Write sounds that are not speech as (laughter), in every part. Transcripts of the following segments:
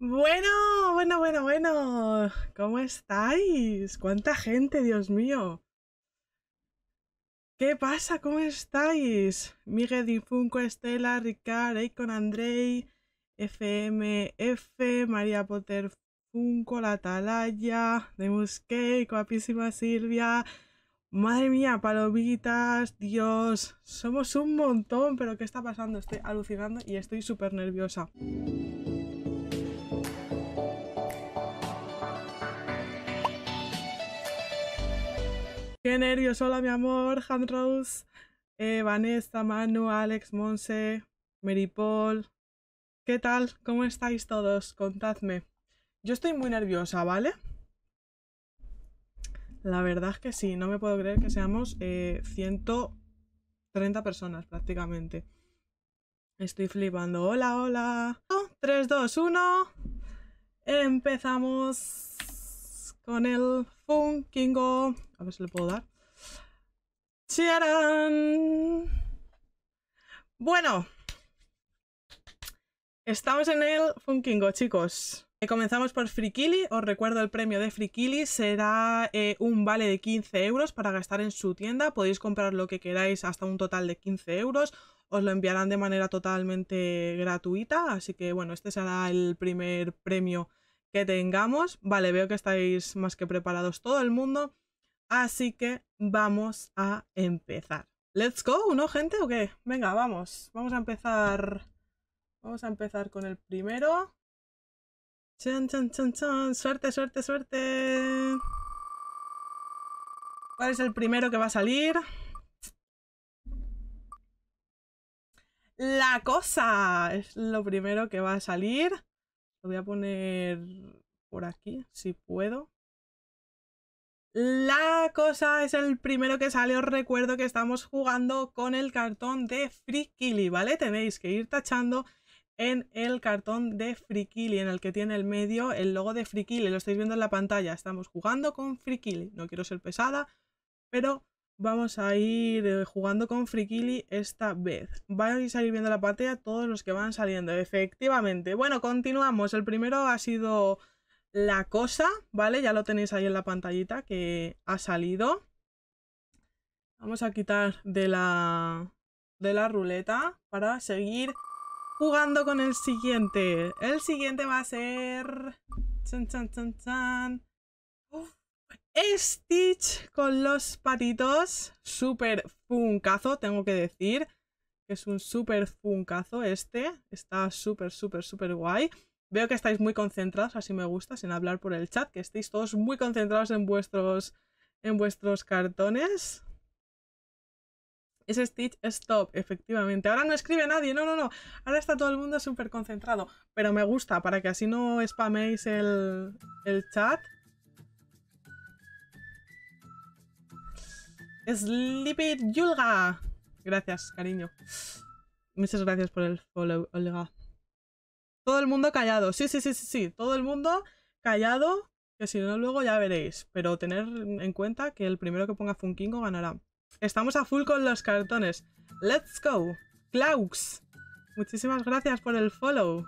Bueno, bueno, bueno, bueno. ¿Cómo estáis? ¿Cuánta gente, Dios mío? ¿Qué pasa? ¿Cómo estáis? Miguel Difunco, Estela, Ricard, Eikon Andrei, FMF, María Potter Funco, La Atalaya, Demusque, guapísima Silvia. Madre mía, palomitas, Dios, somos un montón, pero ¿qué está pasando? Estoy alucinando y estoy súper nerviosa. Qué nervios, hola mi amor, Handrose, eh, Vanessa, Manu, Alex, Monse, Paul ¿Qué tal? ¿Cómo estáis todos? Contadme. Yo estoy muy nerviosa, ¿vale? La verdad es que sí, no me puedo creer que seamos 130 eh, personas prácticamente. Estoy flipando. Hola, hola. 3, 2, 1. Empezamos con el Funkingo. A ver si le puedo dar. ¡Charan! Bueno. Estamos en el Funkingo, chicos. Eh, comenzamos por Frikili, os recuerdo el premio de Frikili, será eh, un vale de 15 euros para gastar en su tienda, podéis comprar lo que queráis hasta un total de 15 euros, os lo enviarán de manera totalmente gratuita, así que bueno, este será el primer premio que tengamos. Vale, veo que estáis más que preparados todo el mundo. Así que vamos a empezar. Let's go, ¿no, gente? ¿O qué? Venga, vamos. Vamos a empezar. Vamos a empezar con el primero. Chan, chan, chan, chan. Suerte, suerte, suerte. ¿Cuál es el primero que va a salir? La cosa es lo primero que va a salir. Lo voy a poner por aquí, si puedo. La cosa es el primero que sale, os recuerdo que estamos jugando con el cartón de Frikili, ¿vale? Tenéis que ir tachando en el cartón de Frikili, en el que tiene el medio el logo de Frikili, lo estáis viendo en la pantalla, estamos jugando con Frikili, no quiero ser pesada, pero vamos a ir eh, jugando con Frikili esta vez. Vais a ir viendo la pantalla todos los que van saliendo, efectivamente. Bueno, continuamos, el primero ha sido la cosa, ¿vale? Ya lo tenéis ahí en la pantallita que ha salido. Vamos a quitar de la, de la ruleta para seguir jugando con el siguiente. El siguiente va a ser... Stitch con los patitos. Súper funcazo, tengo que decir. Es un súper funcazo este. Está súper, súper, súper guay. Veo que estáis muy concentrados, así me gusta, sin hablar por el chat, que estéis todos muy concentrados en vuestros, en vuestros cartones. Es Stitch Stop, efectivamente. Ahora no escribe nadie, no, no, no. Ahora está todo el mundo súper concentrado. Pero me gusta, para que así no spaméis el, el chat. Sleepy Yulga. Gracias, cariño. Muchas gracias por el follow, Olga. Todo el mundo callado. Sí, sí, sí, sí, sí. Todo el mundo callado. Que si no, luego ya veréis. Pero tener en cuenta que el primero que ponga Funkingo ganará. Estamos a full con los cartones. ¡Let's go! Claux. Muchísimas gracias por el follow.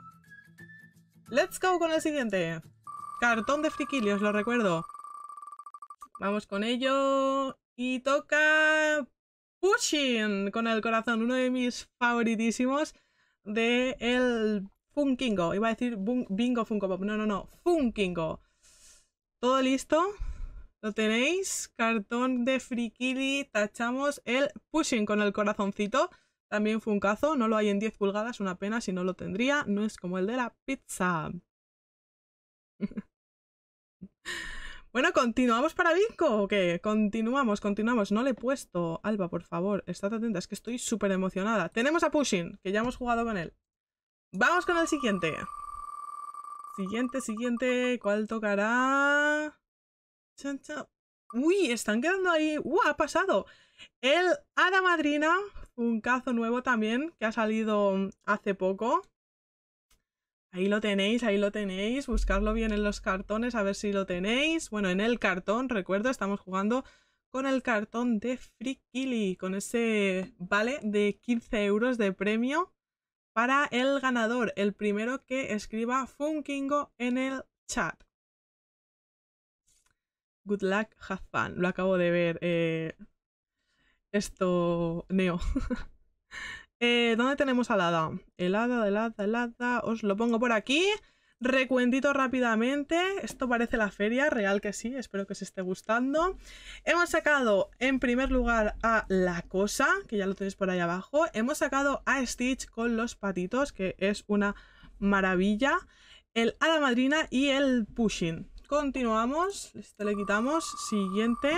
¡Let's go con el siguiente! Cartón de friquili, os lo recuerdo. Vamos con ello. Y toca... Pushing con el corazón, uno de mis favoritísimos de el Funkingo. Iba a decir bingo Funko Pop. No, no, no. Funkingo. Todo listo. Lo tenéis. Cartón de frikiri Tachamos el pushing con el corazoncito. También funcazo No lo hay en 10 pulgadas. Una pena si no lo tendría. No es como el de la pizza. (laughs) Bueno, continuamos para Bingo o qué? Continuamos, continuamos. No le he puesto. Alba, por favor, estad atenta, es que estoy súper emocionada. Tenemos a Pushing, que ya hemos jugado con él. Vamos con el siguiente. Siguiente, siguiente. ¿Cuál tocará? Chan, Uy, están quedando ahí. ¡Uh! Ha pasado. El Hada Madrina. Un cazo nuevo también que ha salido hace poco. Ahí lo tenéis, ahí lo tenéis. Buscarlo bien en los cartones a ver si lo tenéis. Bueno, en el cartón, recuerdo, estamos jugando con el cartón de Frikili. Con ese vale de 15 euros de premio para el ganador, el primero que escriba Funkingo en el chat. Good luck, have Lo acabo de ver. Eh, esto, Neo. (laughs) Eh, ¿Dónde tenemos al hada? El hada, el hada, el Os lo pongo por aquí. Recuentito rápidamente, esto parece la feria, real que sí, espero que os esté gustando. Hemos sacado en primer lugar a La Cosa, que ya lo tenéis por ahí abajo. Hemos sacado a Stitch con los patitos, que es una maravilla. El la Madrina y el Pushing. Continuamos, esto le quitamos, siguiente.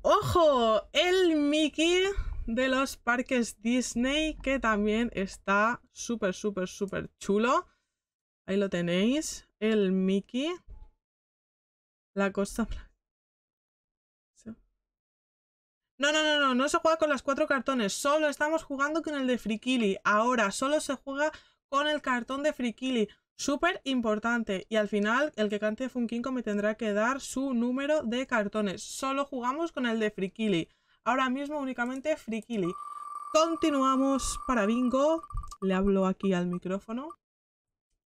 ¡Ojo! El Mickey de los parques Disney, que también está súper, súper, súper chulo. Ahí lo tenéis, el Mickey. La costa... No, no, no, no, no se juega con las cuatro cartones, solo estamos jugando con el de Frikili. Ahora solo se juega con el cartón de Frikili. Súper importante. Y al final, el que cante Funkinko me tendrá que dar su número de cartones. Solo jugamos con el de Frikili. Ahora mismo únicamente Frikili. Continuamos para Bingo. Le hablo aquí al micrófono.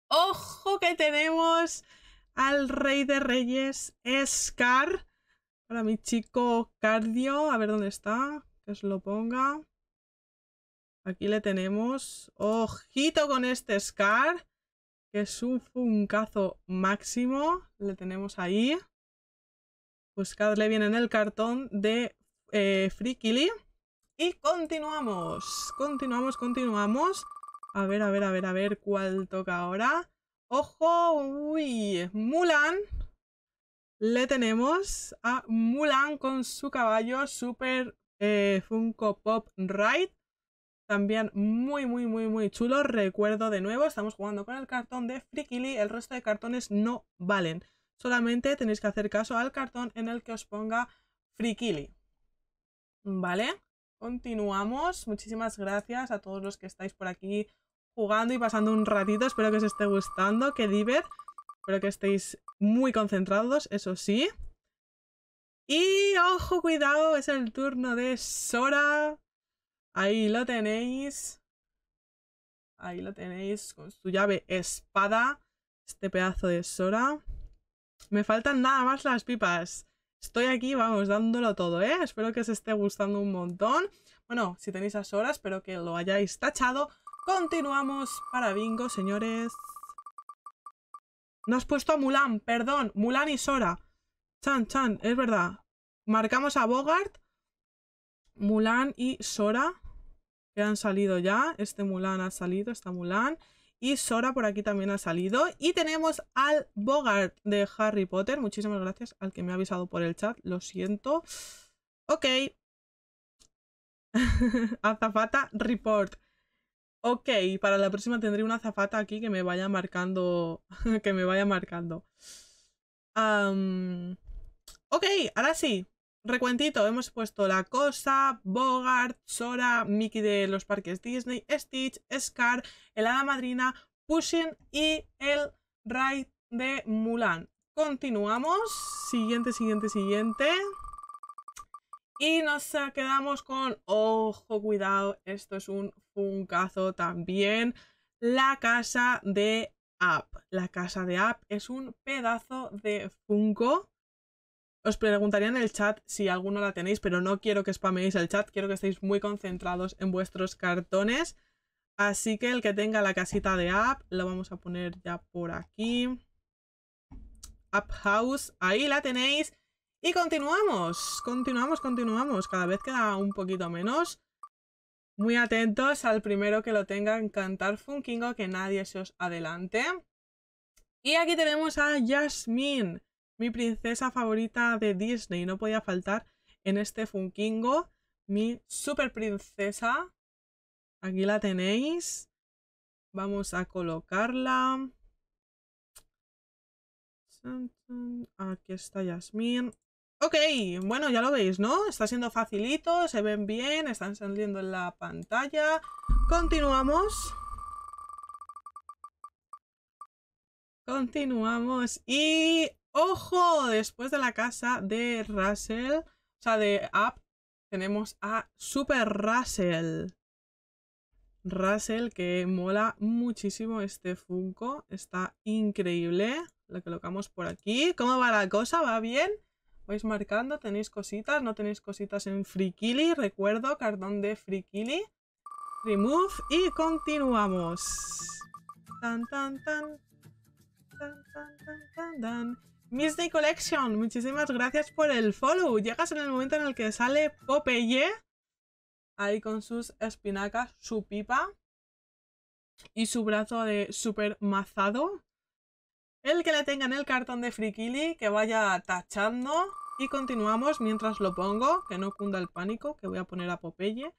¡Ojo que tenemos al rey de reyes, Scar! Para mi chico Cardio. A ver dónde está. Que se lo ponga. Aquí le tenemos. ¡Ojito con este Scar! Que es un funcazo máximo. Le tenemos ahí. Pues le viene en el cartón de eh, Frikili. Y continuamos, continuamos, continuamos. A ver, a ver, a ver, a ver cuál toca ahora. Ojo, uy, Mulan. Le tenemos a Mulan con su caballo Super eh, Funko Pop Ride. También muy, muy, muy, muy chulo. Recuerdo de nuevo, estamos jugando con el cartón de Frikili. El resto de cartones no valen. Solamente tenéis que hacer caso al cartón en el que os ponga Frikili. ¿vale? Continuamos. Muchísimas gracias a todos los que estáis por aquí jugando y pasando un ratito. Espero que os esté gustando. Que diver. Espero que estéis muy concentrados, eso sí. Y ojo, cuidado, es el turno de Sora. Ahí lo tenéis. Ahí lo tenéis con su llave espada. Este pedazo de Sora. Me faltan nada más las pipas. Estoy aquí, vamos, dándolo todo, ¿eh? Espero que os esté gustando un montón. Bueno, si tenéis a horas, espero que lo hayáis tachado. Continuamos para bingo, señores. No has puesto a Mulan, perdón. Mulan y Sora. Chan, Chan, es verdad. Marcamos a Bogart. Mulan y Sora. Que han salido ya. Este Mulan ha salido, está Mulan. Y Sora por aquí también ha salido. Y tenemos al Bogart de Harry Potter. Muchísimas gracias al que me ha avisado por el chat. Lo siento. Ok. (laughs) azafata report. Ok, para la próxima tendré una azafata aquí que me vaya marcando. (laughs) que me vaya marcando. ok, ahora sí. Recuentito, hemos puesto La Cosa, Bogart, Sora, Mickey de los parques Disney, Stitch, Scar, El Hada Madrina, Pushing y El Ride de Mulan. Continuamos. Siguiente, siguiente, siguiente. Y nos quedamos con, ojo, cuidado, esto es un funcazo también, la casa de App. La casa de App es un pedazo de funko os preguntaría en el chat si alguno la tenéis, pero no quiero que spameéis el chat, quiero que estéis muy concentrados en vuestros cartones. Así que el que tenga la casita de app, la vamos a poner ya por aquí. App House, ahí la tenéis. Y continuamos, continuamos, continuamos. Cada vez queda un poquito menos. Muy atentos al primero que lo tenga en cantar Funkingo, que nadie se os adelante. Y aquí tenemos a Jasmine mi princesa favorita de Disney. No podía faltar en este Funkingo. Mi super princesa. Aquí la tenéis. Vamos a colocarla. Aquí está Yasmin. Ok, bueno, ya lo veis, ¿no? Está siendo facilito, se ven bien, están saliendo en la pantalla. Continuamos. Continuamos y ¡Ojo! Después de la casa de Russell, o sea, de Up, tenemos a Super Russell. Russell, que mola muchísimo este Funko. Está increíble. Lo colocamos por aquí. ¿Cómo va la cosa? ¿Va bien? Vais marcando, tenéis cositas, no tenéis cositas en Frikili. Recuerdo, cartón de Frikili. Remove y continuamos. tan, tan. Tan, tan, tan, tan, tan. Miss Day Collection, muchísimas gracias por el follow. Llegas en el momento en el que sale Popeye. Ahí con sus espinacas, su pipa. Y su brazo de super mazado. El que le tenga en el cartón de Frikili, que vaya tachando. Y continuamos mientras lo pongo, que no cunda el pánico, que voy a poner a Popeye.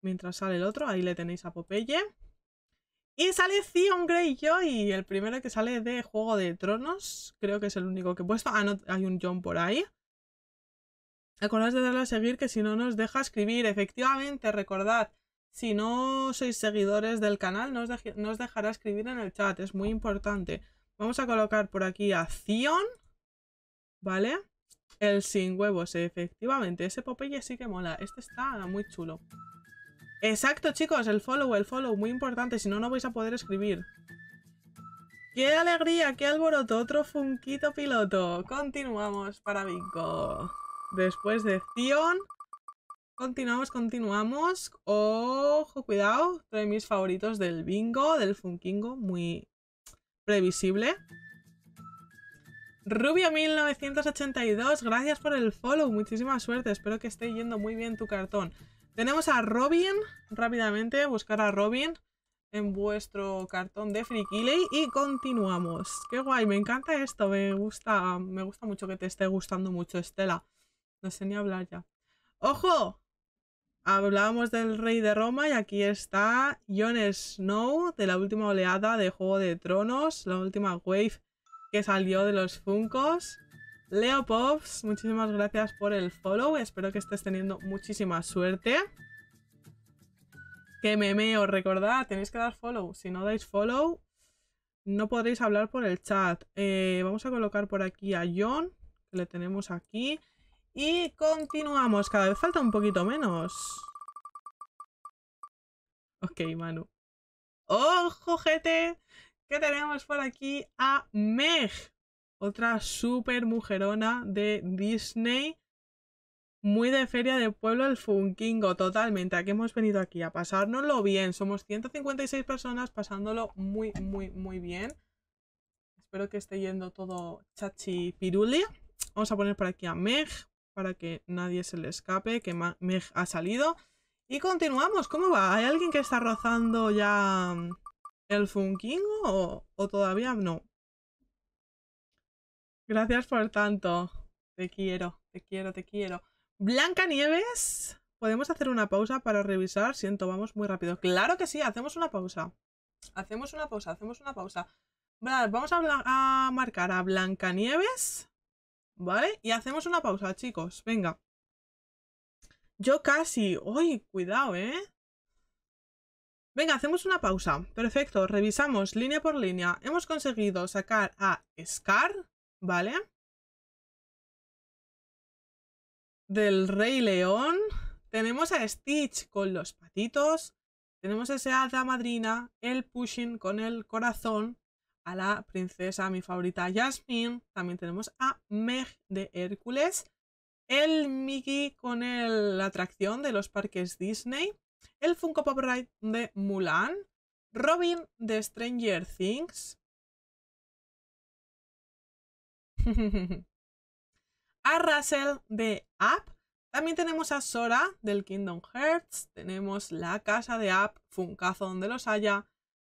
Mientras sale el otro, ahí le tenéis a Popeye. Y sale Theon Greyjoy, el primero que sale de Juego de Tronos. Creo que es el único que he puesto. Ah, no, hay un John por ahí. Acordaos de darle a seguir, que si no nos deja escribir. Efectivamente, recordad, si no sois seguidores del canal, no os, dejará escribir en el chat. Es muy importante. Vamos a colocar por aquí a Theon. ¿Vale? El sin huevos, efectivamente. Ese Popeye sí que mola. Este está muy chulo. Exacto, chicos, el follow, el follow, muy importante, si no, no vais a poder escribir. ¡Qué alegría, qué alboroto! Otro funquito piloto. Continuamos para bingo Después de Zion, Continuamos, continuamos. Ojo, cuidado. Uno de mis favoritos del bingo, del funkingo, muy previsible. Rubio1982, gracias por el follow. Muchísima suerte. Espero que esté yendo muy bien tu cartón. Tenemos a Robin, rápidamente, buscar a Robin en vuestro cartón de Frikiley y continuamos. Qué guay, me encanta esto, me gusta, me gusta mucho que te esté gustando mucho, Estela. No sé ni hablar ya. ¡Ojo! Hablábamos del rey de Roma y aquí está Jon Snow de la última oleada de Juego de Tronos, la última wave que salió de los Funcos. Leo Pops, muchísimas gracias por el follow. Espero que estés teniendo muchísima suerte. Que memeo, recordad, tenéis que dar follow. Si no dais follow, no podréis hablar por el chat. Eh, vamos a colocar por aquí a John, que le tenemos aquí. Y continuamos. Cada vez falta un poquito menos. Ok, Manu. ¡Ojo, gente! Que tenemos por aquí a Meg otra super mujerona de Disney. Muy de feria de pueblo el Funkingo, totalmente. Aquí hemos venido aquí a pasárnoslo bien. Somos 156 personas pasándolo muy, muy, muy bien. Espero que esté yendo todo chachi piruli. Vamos a poner por aquí a Meg para que nadie se le escape, que Meg ha salido. Y continuamos. ¿Cómo va? ¿Hay alguien que está rozando ya el Funkingo o todavía no? Gracias por tanto. Te quiero, te quiero, te quiero. Blanca Nieves, ¿podemos hacer una pausa para revisar? Siento, vamos muy rápido. Claro que sí, hacemos una pausa. Hacemos una pausa, hacemos una pausa. Vamos a, a marcar a Blanca Nieves. ¿Vale? Y hacemos una pausa, chicos. Venga. Yo casi. ¡Uy! Cuidado, ¿eh? Venga, hacemos una pausa. Perfecto, revisamos línea por línea. Hemos conseguido sacar a Scar, ¿vale? Del Rey León. Tenemos a Stitch con los patitos. Tenemos a esa madrina, el pushing con el corazón. A la princesa, mi favorita, Jasmine. También tenemos a Meg de Hércules. El Mickey con el, la atracción de los parques Disney. El Funko Pop Ride de Mulan. Robin de Stranger Things. (laughs) a Russell de App. También tenemos a Sora del Kingdom Hearts. Tenemos la casa de App, Funcazo donde los haya.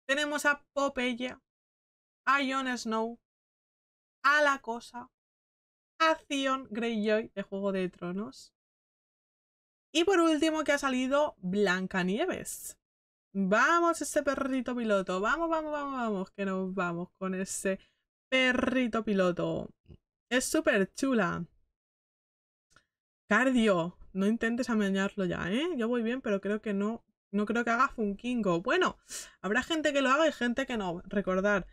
Tenemos a Popeye, a Jon Snow, a La Cosa, a Theon Greyjoy de Juego de Tronos. Y por último que ha salido Blancanieves. Vamos, este perrito piloto. Vamos, vamos, vamos, vamos, que nos vamos con ese perrito piloto. Es súper chula. Cardio. No intentes amañarlo ya, ¿eh? Yo voy bien, pero creo que no. No creo que haga Funkingo. Bueno, habrá gente que lo haga y gente que no. Recordar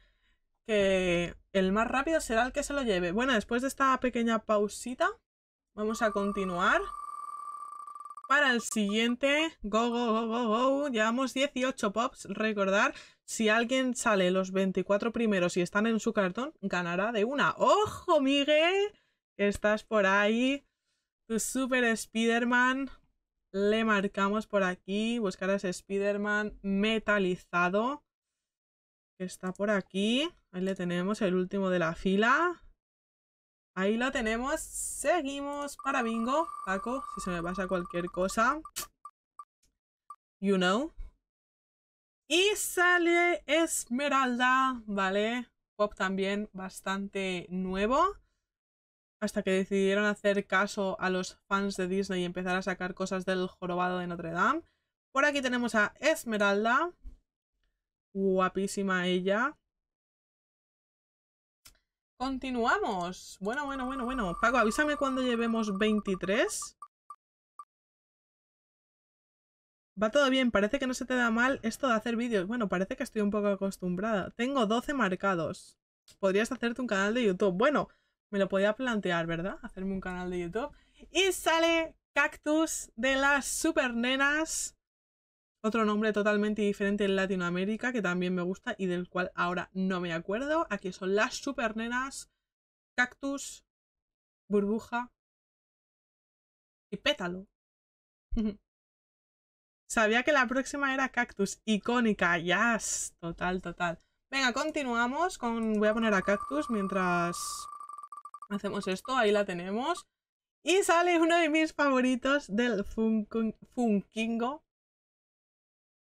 que el más rápido será el que se lo lleve. Bueno, después de esta pequeña pausita, vamos a continuar. Para el siguiente, go, go, go, go, go. Llevamos 18 pops, recordar. Si alguien sale los 24 primeros y están en su cartón, ganará de una. ¡Ojo, Miguel! Estás por ahí. Tu super Spider-Man. Le marcamos por aquí. Buscarás a ese Spider-Man metalizado. está por aquí. Ahí le tenemos, el último de la fila. Ahí lo tenemos. Seguimos para bingo. Paco, si se me pasa cualquier cosa. You know. Y sale Esmeralda, ¿vale? Pop también bastante nuevo. Hasta que decidieron hacer caso a los fans de Disney y empezar a sacar cosas del jorobado de Notre Dame. Por aquí tenemos a Esmeralda. Guapísima ella. Continuamos. Bueno, bueno, bueno, bueno. Paco, avísame cuando llevemos 23. Va todo bien, parece que no se te da mal esto de hacer vídeos. Bueno, parece que estoy un poco acostumbrada. Tengo 12 marcados. Podrías hacerte un canal de YouTube. Bueno, me lo podía plantear, ¿verdad? Hacerme un canal de YouTube. Y sale Cactus de las nenas Otro nombre totalmente diferente en Latinoamérica que también me gusta y del cual ahora no me acuerdo. Aquí son las nenas Cactus, Burbuja y Pétalo. (laughs) Sabía que la próxima era Cactus, icónica, yes, total, total. Venga, continuamos con... Voy a poner a Cactus mientras hacemos esto, ahí la tenemos. Y sale uno de mis favoritos del Funkingo,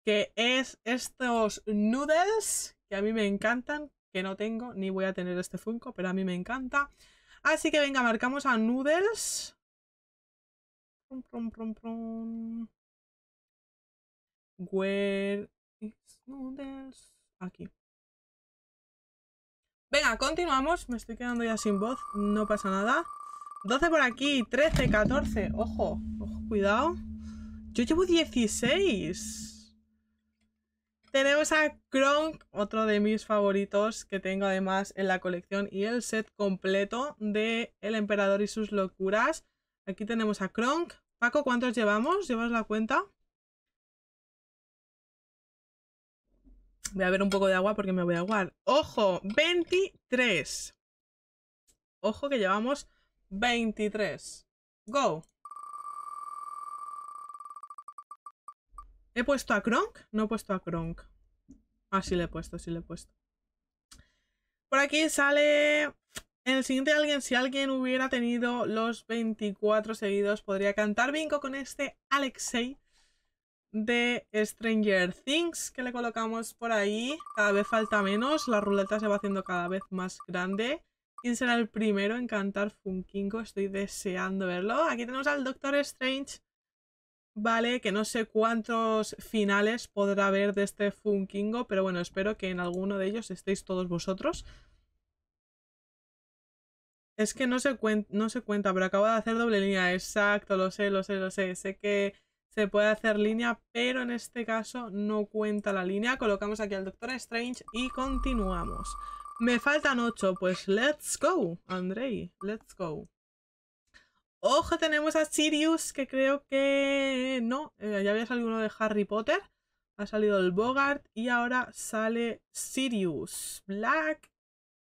que es estos noodles, que a mí me encantan, que no tengo, ni voy a tener este Funko, pero a mí me encanta. Así que venga, marcamos a noodles. Where is Aquí. Venga, continuamos. Me estoy quedando ya sin voz. No pasa nada. 12 por aquí, 13, 14. Ojo, ojo, cuidado. Yo llevo 16. Tenemos a Kronk, otro de mis favoritos que tengo además en la colección y el set completo de El Emperador y sus locuras. Aquí tenemos a Kronk. Paco, ¿cuántos llevamos? ¿Llevas la cuenta? Voy a ver un poco de agua porque me voy a aguar. ¡Ojo! 23. Ojo que llevamos 23. ¡Go! ¿He puesto a Kronk? No he puesto a Kronk. Ah, sí le he puesto, sí le he puesto. Por aquí sale... el siguiente alguien, si alguien hubiera tenido los 24 seguidos, podría cantar bingo con este Alexei de Stranger Things que le colocamos por ahí. Cada vez falta menos, la ruleta se va haciendo cada vez más grande. ¿Quién será el primero en cantar Funkingo? Estoy deseando verlo. Aquí tenemos al Doctor Strange. Vale, que no sé cuántos finales podrá haber de este Funkingo, pero bueno, espero que en alguno de ellos estéis todos vosotros. Es que no se, no cuenta, pero acabo de hacer doble línea. Exacto, lo sé, lo sé, lo sé. Sé que se puede hacer línea, pero en este caso no cuenta la línea. Colocamos aquí al Doctor Strange y continuamos. Me faltan 8, pues let's go, Andrei, let's go. Ojo, tenemos a Sirius, que creo que... No, eh, ya había salido uno de Harry Potter. Ha salido el Bogart y ahora sale Sirius Black.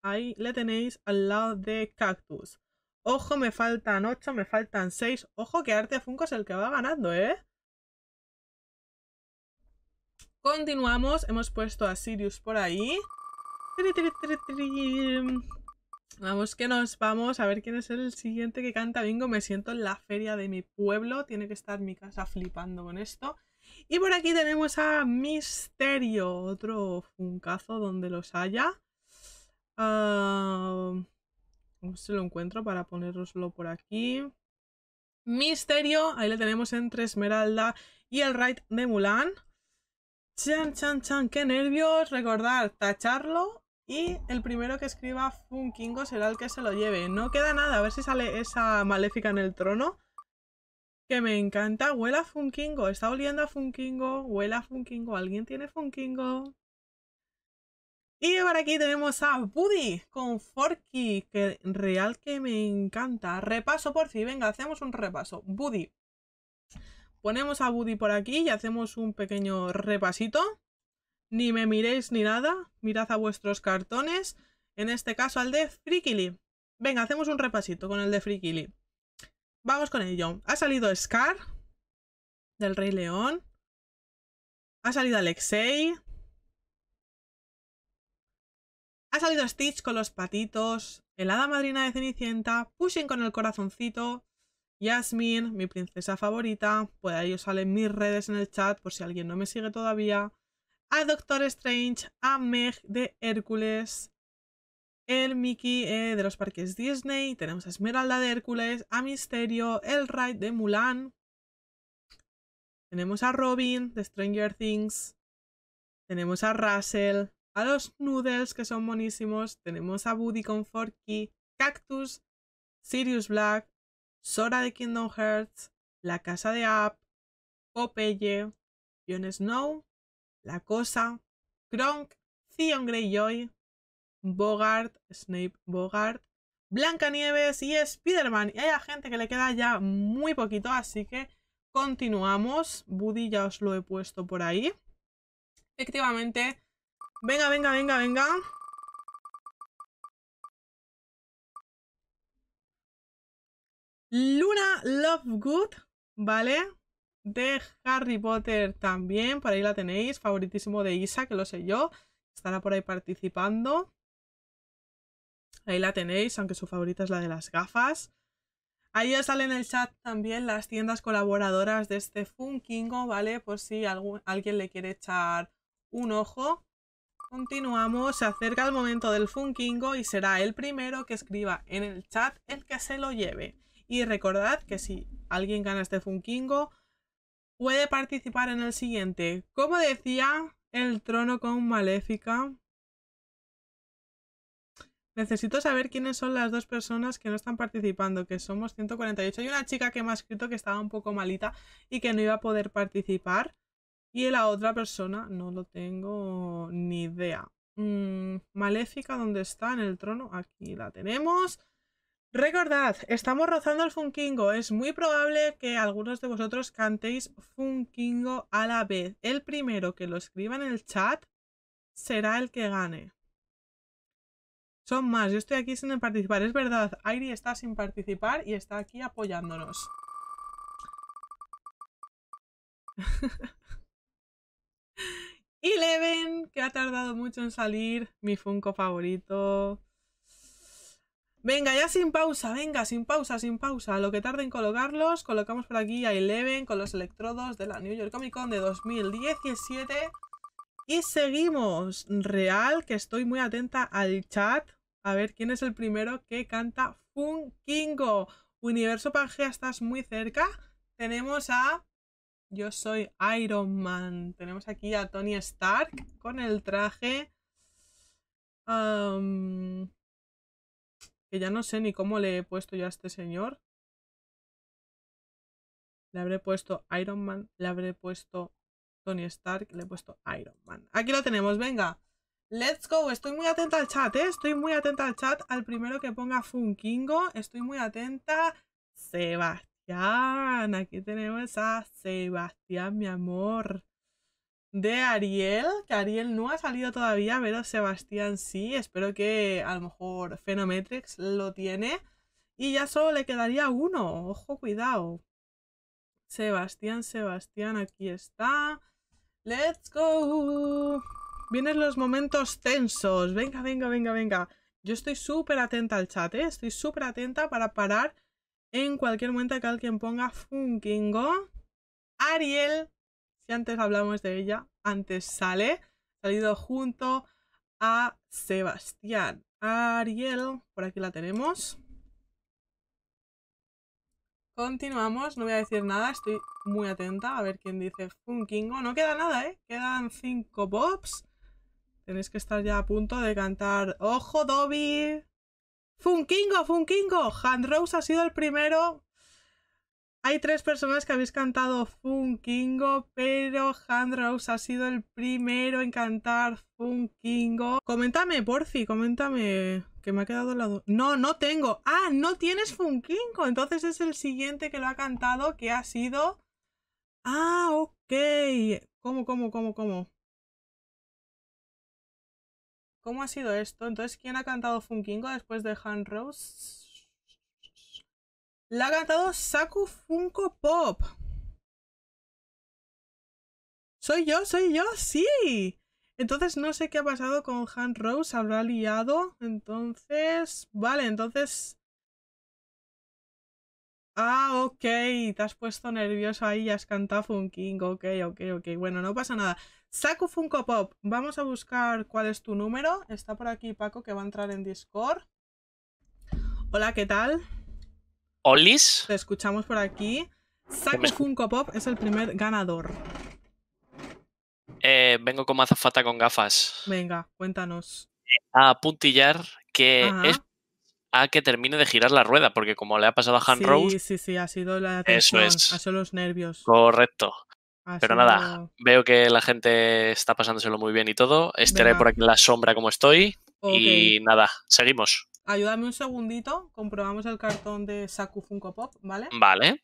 Ahí le tenéis al lado de Cactus. Ojo, me faltan 8, me faltan 6. Ojo que Arte Funko es el que va ganando, ¿eh? Continuamos, hemos puesto a Sirius por ahí. Vamos que nos vamos a ver quién es el siguiente que canta bingo. Me siento en la feria de mi pueblo. Tiene que estar mi casa flipando con esto. Y por aquí tenemos a Misterio, otro funcazo donde los haya. ¿Cómo ah, se lo encuentro para ponéroslo por aquí? Misterio, ahí le tenemos entre Esmeralda y el Raid de Mulan. Chan, chan, chan, qué nervios. Recordar, tacharlo. Y el primero que escriba Funkingo será el que se lo lleve. No queda nada. A ver si sale esa maléfica en el trono. Que me encanta. Huela Funkingo. Está oliendo a Funkingo. Huela Funkingo. ¿Alguien tiene Funkingo? Y por aquí tenemos a Buddy con Forky. Que real que me encanta. Repaso por si Venga, hacemos un repaso. Buddy. Ponemos a Buddy por aquí y hacemos un pequeño repasito. Ni me miréis ni nada, mirad a vuestros cartones, en este caso al de Frikili. Venga, hacemos un repasito con el de Frikili. Vamos con ello. Ha salido Scar, del Rey León. Ha salido Alexei. Ha salido Stitch con los patitos, el hada madrina de Cenicienta, Pushing con el corazoncito, Yasmin, mi princesa favorita, Pues ahí os salen mis redes en el chat por si alguien no me sigue todavía, a Doctor Strange, a Meg de Hércules, el Mickey eh, de los parques Disney, tenemos a Esmeralda de Hércules, a Misterio, el Ride de Mulan, tenemos a Robin de Stranger Things, tenemos a Russell, a los Noodles que son monísimos tenemos a Buddy con Forky, Cactus, Sirius Black, Sora de Kingdom Hearts, La Casa de App, Popeye, Jon Snow, La Cosa, Kronk, Theon Greyjoy, Bogart, Snape Bogart, Blancanieves y Spider-Man. Y hay gente que le queda ya muy poquito, así que continuamos. Buddy ya os lo he puesto por ahí. Efectivamente. Venga, venga, venga, venga. Luna Lovegood, ¿vale? De Harry Potter también, por ahí la tenéis, favoritísimo de Isa, que lo sé yo, estará por ahí participando. Ahí la tenéis, aunque su favorita es la de las gafas. Ahí ya sale en el chat también las tiendas colaboradoras de este Funkingo, ¿vale? Por si alguien le quiere echar un ojo. Continuamos, se acerca el momento del Funkingo y será el primero que escriba en el chat el que se lo lleve. Y recordad que si alguien gana este Funkingo, puede participar en el siguiente. Como decía, el trono con Maléfica. Necesito saber quiénes son las dos personas que no están participando, que somos 148. Hay una chica que me ha escrito que estaba un poco malita y que no iba a poder participar. Y la otra persona, no lo tengo ni idea. Mm, Maléfica, ¿dónde está? En el trono. Aquí la tenemos. Recordad, estamos rozando el funkingo. Es muy probable que algunos de vosotros cantéis funkingo a la vez. El primero que lo escriba en el chat será el que gane. Son más, yo estoy aquí sin participar. Es verdad, Airi está sin participar y está aquí apoyándonos. (laughs) Eleven, que ha tardado mucho en salir, mi Funko favorito. Venga, ya sin pausa, venga, sin pausa, sin pausa. Lo que tarde en colocarlos, colocamos por aquí a Eleven con los electrodos de la New York Comic Con de 2017. Y seguimos. Real, que estoy muy atenta al chat. A ver quién es el primero que canta Funkingo. Universo Pangea, estás muy cerca. Tenemos a Yo soy Iron Man. Tenemos aquí a Tony Stark con el traje. Que ya no sé ni cómo le he puesto yo a este señor. Le habré puesto Iron Man, le habré puesto Tony Stark, le he puesto Iron Man. Aquí lo tenemos, venga. Let's go, estoy muy atenta al chat, ¿eh? Estoy muy atenta al chat, al primero que ponga Funkingo, estoy muy atenta. Sebastián, aquí tenemos a Sebastián, mi amor de Ariel, que Ariel no ha salido todavía, pero Sebastián sí. Espero que a lo mejor Phenometrix lo tiene. Y ya solo le quedaría uno. Ojo, cuidado. Sebastián, Sebastián, aquí está. ¡Let's go! Vienen los momentos tensos. Venga, venga, venga, venga. Yo estoy súper atenta al chat, ¿eh? Estoy súper atenta para parar en cualquier momento que alguien ponga Funkingo. Ariel antes hablamos de ella, antes sale, salido junto a Sebastián. Ariel, por aquí la tenemos. Continuamos, no voy a decir nada, estoy muy atenta a ver quién dice Funkingo. No queda nada, ¿eh? Quedan cinco bobs, Tenéis que estar ya a punto de cantar ¡Ojo, Dobby! ¡Funkingo, Funkingo! rose ha sido el primero. Hay tres personas que habéis cantado Funkingo, pero Rose ha sido el primero en cantar Funkingo. Coméntame, porfi, coméntame. Que me ha quedado al lado. No, no tengo. Ah, no tienes Funkingo. Entonces es el siguiente que lo ha cantado, que ha sido. Ah, ok. ¿Cómo, cómo, cómo, cómo? ¿Cómo ha sido esto? Entonces, ¿quién ha cantado Funkingo después de Rose? La ha cantado Saku Funko Pop. Soy yo, soy yo, sí. Entonces no sé qué ha pasado con Han Rose, habrá liado. Entonces, vale, entonces... Ah, ok, te has puesto nervioso ahí y has cantado Funking. Ok, ok, ok. Bueno, no pasa nada. Saku Funko Pop, vamos a buscar cuál es tu número. Está por aquí Paco que va a entrar en Discord. Hola, ¿qué tal? Olis. Te escuchamos por aquí. Saco Funko Pop es el primer ganador. Eh, vengo como azafata con gafas. Venga, cuéntanos. A puntillar que es a que termine de girar la rueda, porque como le ha pasado a Han Rose. Sí, sí, ha sido la tensión, eso es. ha sido los nervios. Correcto. Pero nada, veo que la gente está pasándoselo muy bien y todo. Estaré por aquí en la sombra como estoy. Y nada, seguimos. Ayúdame un segundito, comprobamos el cartón de Saku Funko Pop, ¿vale? Vale.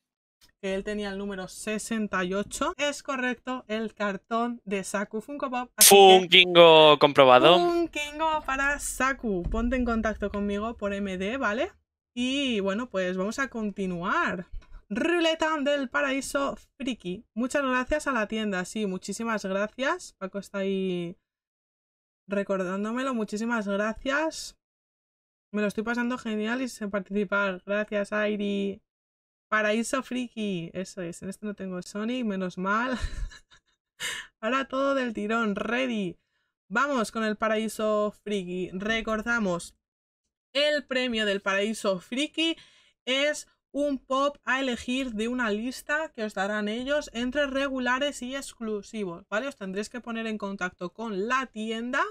Que él tenía el número 68. Es correcto, el cartón de Saku Funko Pop. Funkingo comprobado. Funkingo para Saku. Ponte en contacto conmigo por MD, ¿vale? Y bueno, pues vamos a continuar. Ruleta del Paraíso Friki. Muchas gracias a la tienda, sí, muchísimas gracias. Paco está ahí recordándomelo. Muchísimas gracias me lo estoy pasando genial y sin participar. Gracias, Airi. Paraíso Friki. Eso es. En este no tengo Sony menos mal. (laughs) Ahora todo del tirón. Ready. Vamos con el Paraíso Friki. Recordamos. El premio del Paraíso Friki es un pop a elegir de una lista que os darán ellos entre regulares y exclusivos, ¿vale? Os tendréis que poner en contacto con la tienda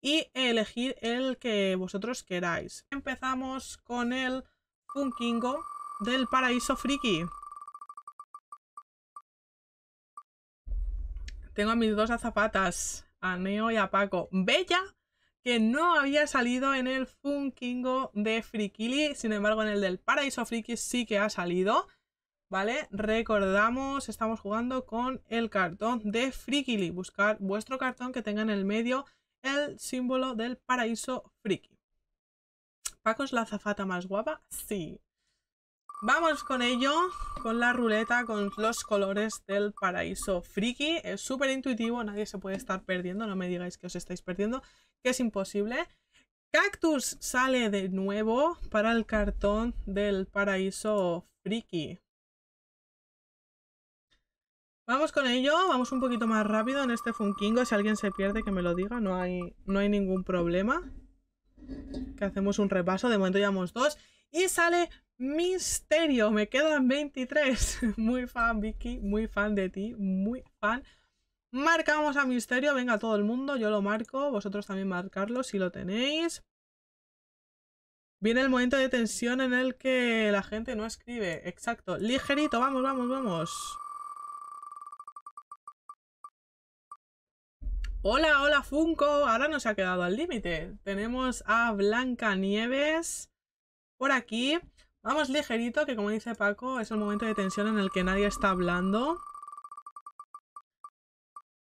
y elegir el que vosotros queráis. Empezamos con el Funkingo del Paraíso Friki. Tengo a mis dos zapatas a Neo y a Paco. Bella, que no había salido en el Funkingo de Frikili, sin embargo en el del Paraíso Friki sí que ha salido. ¿Vale? Recordamos, estamos jugando con el cartón de Frikili. Buscar vuestro cartón que tenga en el medio el símbolo del paraíso friki. ¿Paco es la zafata más guapa? Sí. Vamos con ello, con la ruleta, con los colores del paraíso friki. Es súper intuitivo, nadie se puede estar perdiendo, no me digáis que os estáis perdiendo, que es imposible. Cactus sale de nuevo para el cartón del paraíso friki. Vamos con ello, vamos un poquito más rápido en este Funkingo. Si alguien se pierde, que me lo diga, no hay, no hay ningún problema. Que hacemos un repaso, de momento llevamos dos. Y sale Misterio, me quedan 23. (laughs) muy fan, Vicky, muy fan de ti, muy fan. Marcamos a Misterio, venga todo el mundo, yo lo marco, vosotros también marcarlo si lo tenéis. Viene el momento de tensión en el que la gente no escribe. Exacto. Ligerito, vamos, vamos, vamos. Hola, hola Funko. Ahora nos ha quedado al límite. Tenemos a Blanca Nieves por aquí. Vamos ligerito, que como dice Paco, es el momento de tensión en el que nadie está hablando.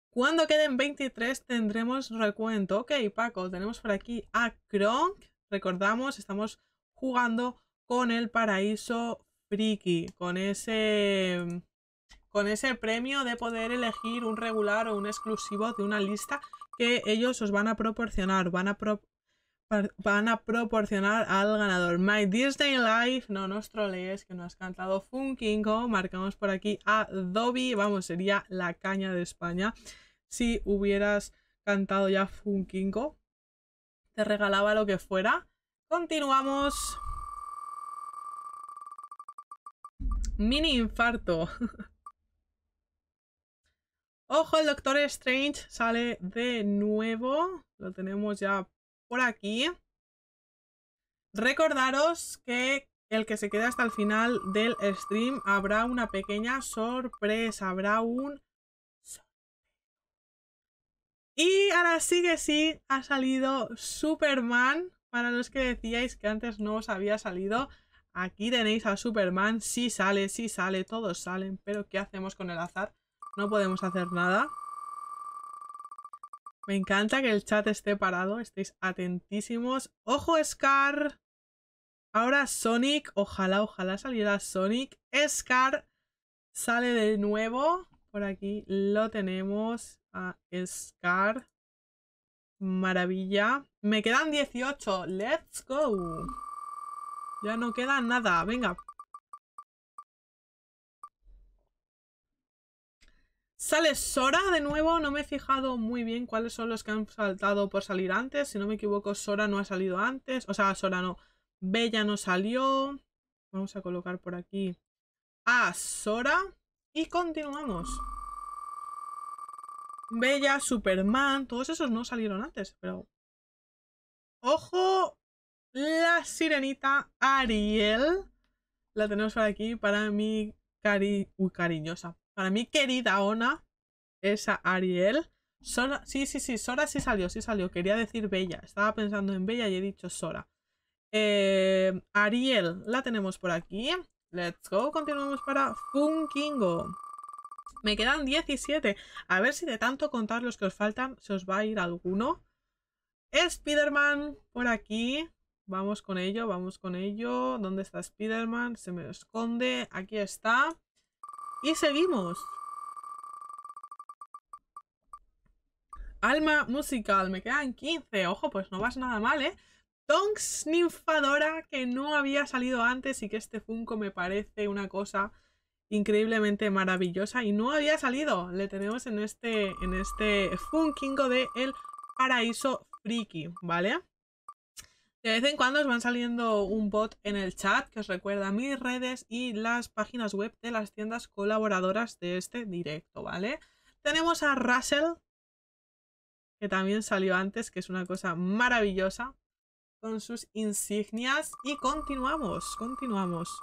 Cuando queden 23 tendremos recuento. Ok, Paco, tenemos por aquí a Kronk. Recordamos, estamos jugando con el paraíso friki, con ese con ese premio de poder elegir un regular o un exclusivo de una lista que ellos os van a proporcionar, van a, van a proporcionar al ganador. My Disney Life, no nos trolees, que no has cantado Funkingo, marcamos por aquí a vamos, sería la caña de España. Si hubieras cantado ya Funkingo, te regalaba lo que fuera. Continuamos. Mini infarto. (laughs) Ojo, el Doctor Strange sale de nuevo. Lo tenemos ya por aquí. Recordaros que el que se quede hasta el final del stream habrá una pequeña sorpresa. Habrá un... Y ahora sí que sí, ha salido Superman. Para los que decíais que antes no os había salido, aquí tenéis a Superman. Sí sale, sí sale, todos salen, pero ¿qué hacemos con el azar? No podemos hacer nada. Me encanta que el chat esté parado. Estéis atentísimos. ¡Ojo, Scar! Ahora Sonic. Ojalá, ojalá saliera Sonic. Scar sale de nuevo. Por aquí lo tenemos a Scar. Maravilla. Me quedan 18. ¡Let's go! Ya no queda nada. Venga, Sale Sora de nuevo, no me he fijado muy bien cuáles son los que han saltado por salir antes. Si no me equivoco, Sora no ha salido antes. O sea, Sora no. Bella no salió. Vamos a colocar por aquí a Sora. Y continuamos. Bella, Superman, todos esos no salieron antes, pero... Ojo, la sirenita Ariel. La tenemos por aquí para mi cari... cariñosa para mi querida Ona, esa Ariel. sí, sí, sí, Sora sí salió, sí salió. Quería decir Bella. Estaba pensando en Bella y he dicho Sora. Eh, Ariel, la tenemos por aquí. Let's go, continuamos para Funkingo. Me quedan 17. A ver si de tanto contar los que os faltan se os va a ir alguno. Spider-Man por aquí. Vamos con ello, vamos con ello. ¿Dónde está Spider-Man? Se me esconde. Aquí está. Y seguimos. Alma musical, me quedan 15. Ojo, pues no vas nada mal, ¿eh? Tonks Ninfadora, que no había salido antes y que este Funko me parece una cosa increíblemente maravillosa y no había salido. Le tenemos en este, en este Funkingo de El Paraíso Friki, ¿vale? De vez en cuando os van saliendo un bot en el chat que os recuerda mis redes y las páginas web de las tiendas colaboradoras de este directo, ¿vale? Tenemos a Russell, que también salió antes, que es una cosa maravillosa, con sus insignias. Y continuamos, continuamos.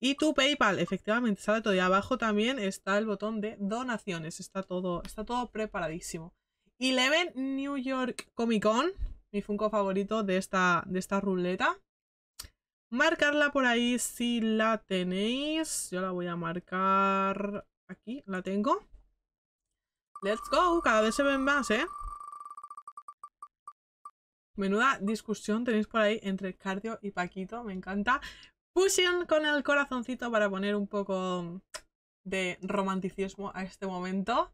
Y tu PayPal, efectivamente, sale todo. Y abajo también está el botón de donaciones. Está todo, está todo preparadísimo. Eleven New York Comic Con, mi Funko favorito de esta, de esta ruleta. Marcarla por ahí si la tenéis. Yo la voy a marcar aquí, la tengo. Let's go, cada vez se ven más, ¿eh? Menuda discusión tenéis por ahí entre Cardio y Paquito, me encanta. Pushing con el corazoncito para poner un poco de romanticismo a este momento.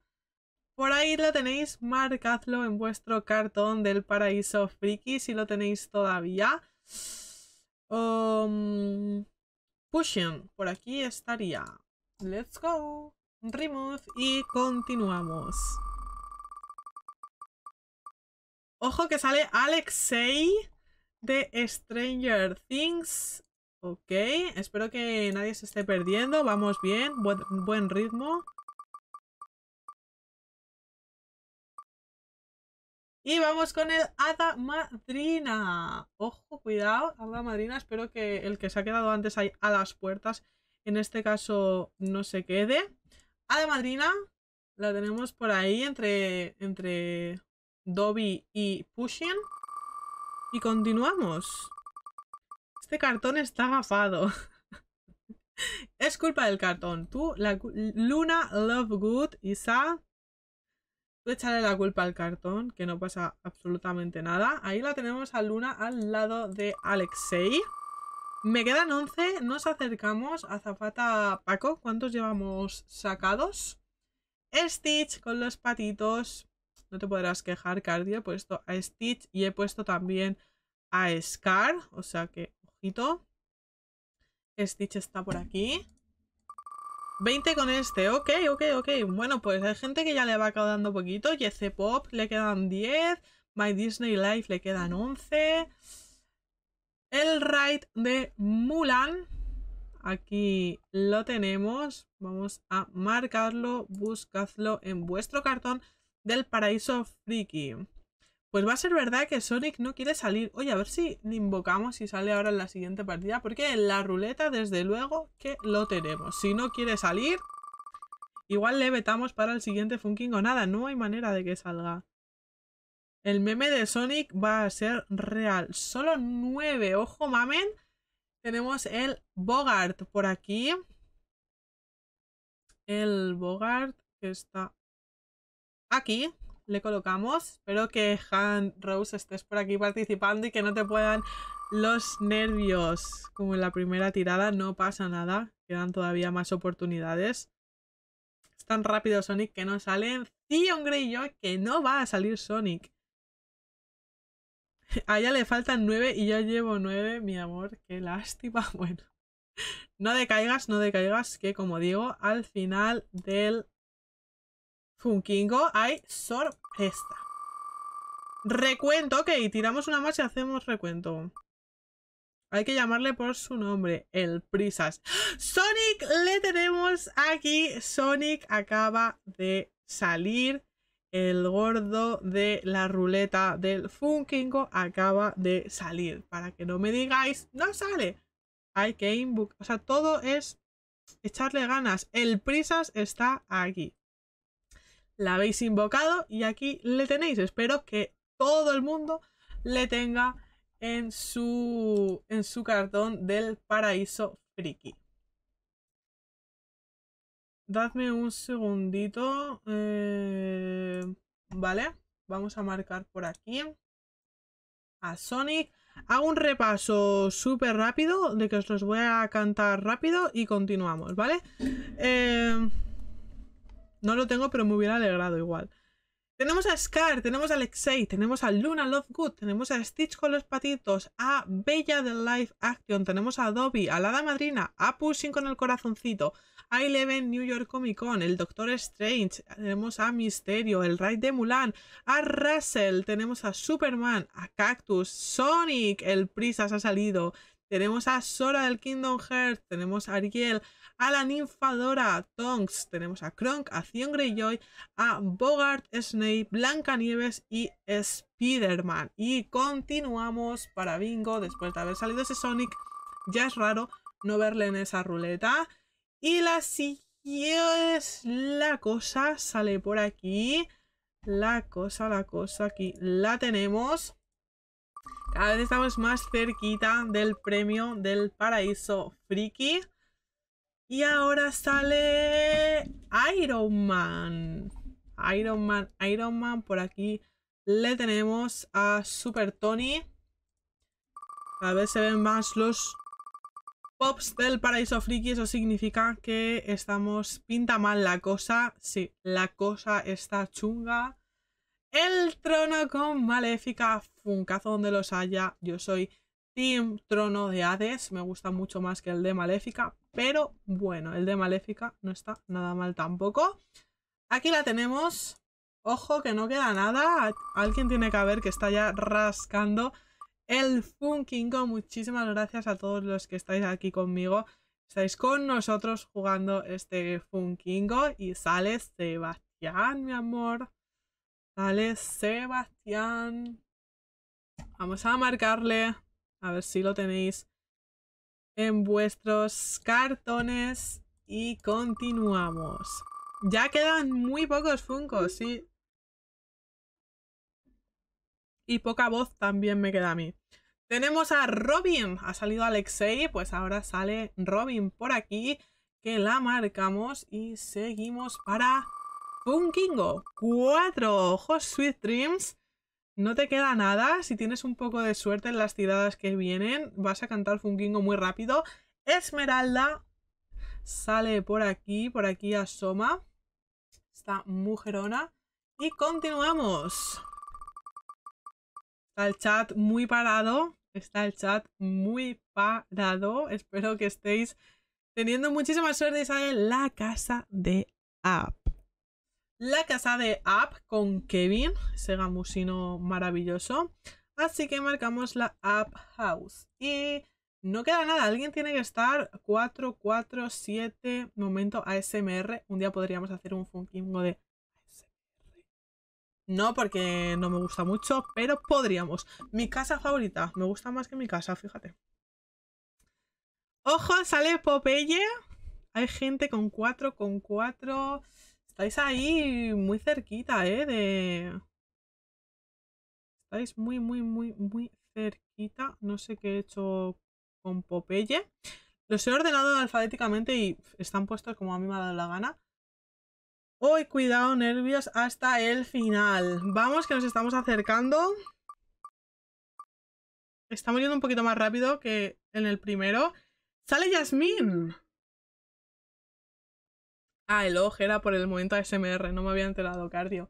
Por ahí lo tenéis, marcadlo en vuestro cartón del paraíso friki si lo tenéis todavía. pushing, um, por aquí estaría. Let's go. Remove y continuamos. Ojo que sale Alexei de Stranger Things. Ok, espero que nadie se esté perdiendo. Vamos bien, buen ritmo. Y vamos con el Ada Madrina. Ojo, cuidado, Ada Madrina. Espero que el que se ha quedado antes ahí a las puertas, en este caso, no se quede. Ada Madrina la tenemos por ahí entre, entre Dobby y Pushin. Y continuamos. Este cartón está agafado. (laughs) es culpa del cartón. Tú, la, Luna Lovegood, Isa, echarle la culpa al cartón, que no pasa absolutamente nada. Ahí la tenemos a Luna al lado de Alexei. Me quedan 11, nos acercamos a zapata Paco. ¿Cuántos llevamos sacados? Stitch con los patitos. No te podrás quejar, cardio He puesto a Stitch y he puesto también a Scar. O sea que, ojito. Stitch está por aquí. 20 con este, ok, ok, ok. Bueno, pues hay gente que ya le va acabando poquito. Yes Pop le quedan 10. My Disney Life le quedan 11. El ride de Mulan. Aquí lo tenemos. Vamos a marcarlo. Buscadlo en vuestro cartón del paraíso Freaky pues va a ser verdad que Sonic no quiere salir. Oye, a ver si invocamos y sale ahora en la siguiente partida. Porque en la ruleta, desde luego, que lo tenemos. Si no quiere salir, igual le vetamos para el siguiente Funking o nada. No hay manera de que salga. El meme de Sonic va a ser real. Solo nueve. Ojo, mamen. Tenemos el Bogart por aquí. El Bogart que está aquí le colocamos. Espero que Han Rose estés por aquí participando y que no te puedan los nervios. Como en la primera tirada, no pasa nada. Quedan todavía más oportunidades. Es tan rápido Sonic que no salen. y yo que no va a salir Sonic. A ella le faltan nueve y yo llevo nueve, mi amor. Qué lástima. (laughs) Bueno, no decaigas, no decaigas, que como digo, al final del Funkingo, hay sorpresa. Recuento, ok, tiramos una más y hacemos recuento. Hay que llamarle por su nombre, el Prisas. Sonic le tenemos aquí. Sonic acaba de salir. El gordo de la ruleta del Funkingo acaba de salir. Para que no me digáis, no sale. Hay que invocar. O sea, todo es echarle ganas. El Prisas está aquí la habéis invocado y aquí le tenéis. Espero que todo el mundo le tenga en su, en su cartón del paraíso friki. Dadme un segundito. Eh, vale, vamos a marcar por aquí a Sonic. Hago un repaso súper rápido de que os los voy a cantar rápido y continuamos, ¿vale? Eh, no lo tengo, pero me hubiera alegrado igual. Tenemos a Scar, tenemos a Alexei, tenemos a Luna Lovegood, tenemos a Stitch con los patitos, a Bella de life Action, tenemos a Dobby, a la Madrina, a Pushing con el corazoncito, a Eleven New York Comic Con, el Doctor Strange, tenemos a Misterio, el Raid de Mulan, a Russell, tenemos a Superman, a Cactus, Sonic, el Prisas ha salido, tenemos a Sora del Kingdom Hearts, tenemos a Ariel, a la ninfadora Tonks, tenemos a Kronk, a Theon Greyjoy, a Bogart, Snape, Blancanieves y Spider-Man. Y continuamos para Bingo después de haber salido ese Sonic. Ya es raro no verle en esa ruleta. Y la es la cosa sale por aquí. La cosa, la cosa aquí. La tenemos. Cada vez estamos más cerquita del premio del paraíso friki. Y ahora sale Iron Man. Iron Man, Iron Man. Por aquí le tenemos a Super Tony. Cada vez se ven más los pops del paraíso friki. Eso significa que estamos... Pinta mal la cosa. Sí, la cosa está chunga el trono con Maléfica, funcazo donde los haya. Yo soy Team Trono de Hades, me gusta mucho más que el de Maléfica, pero bueno, el de Maléfica no está nada mal tampoco. Aquí la tenemos. Ojo que no queda nada. Alguien tiene que haber que está ya rascando el Funkingo. Muchísimas gracias a todos los que estáis aquí conmigo. Estáis con nosotros jugando este Funkingo y sale Sebastián, mi amor. Vale, Sebastián. Vamos a marcarle. A ver si lo tenéis en vuestros cartones. Y continuamos. Ya quedan muy pocos funcos sí. Y poca voz también me queda a mí. Tenemos a Robin. Ha salido Alexei, pues ahora sale Robin por aquí. Que la marcamos y seguimos para Funkingo, cuatro ojos, Sweet Dreams. No te queda nada. Si tienes un poco de suerte en las tiradas que vienen, vas a cantar Funkingo muy rápido. Esmeralda sale por aquí, por aquí asoma. Está mujerona. Y continuamos. Está el chat muy parado. Está el chat muy parado. Espero que estéis teniendo muchísima suerte y sale la casa de App. La casa de App con Kevin, ese gamusino maravilloso. Así que marcamos la App House. Y no queda nada, alguien tiene que estar 4, 4, 7, momento ASMR. Un día podríamos hacer un funkingo de ASMR. No, porque no me gusta mucho, pero podríamos. Mi casa favorita, me gusta más que mi casa, fíjate. Ojo, sale Popeye. Hay gente con 4, con 4... Estáis ahí muy cerquita, ¿eh? De... Estáis muy, muy, muy, muy cerquita. No sé qué he hecho con Popeye. Los he ordenado alfabéticamente y están puestos como a mí me ha dado la gana. Hoy, cuidado, nervios, hasta el final. Vamos, que nos estamos acercando. Estamos yendo un poquito más rápido que en el primero. ¡Sale Yasmín! Ah, el ojo era por el momento ASMR, no me había enterado, cardio.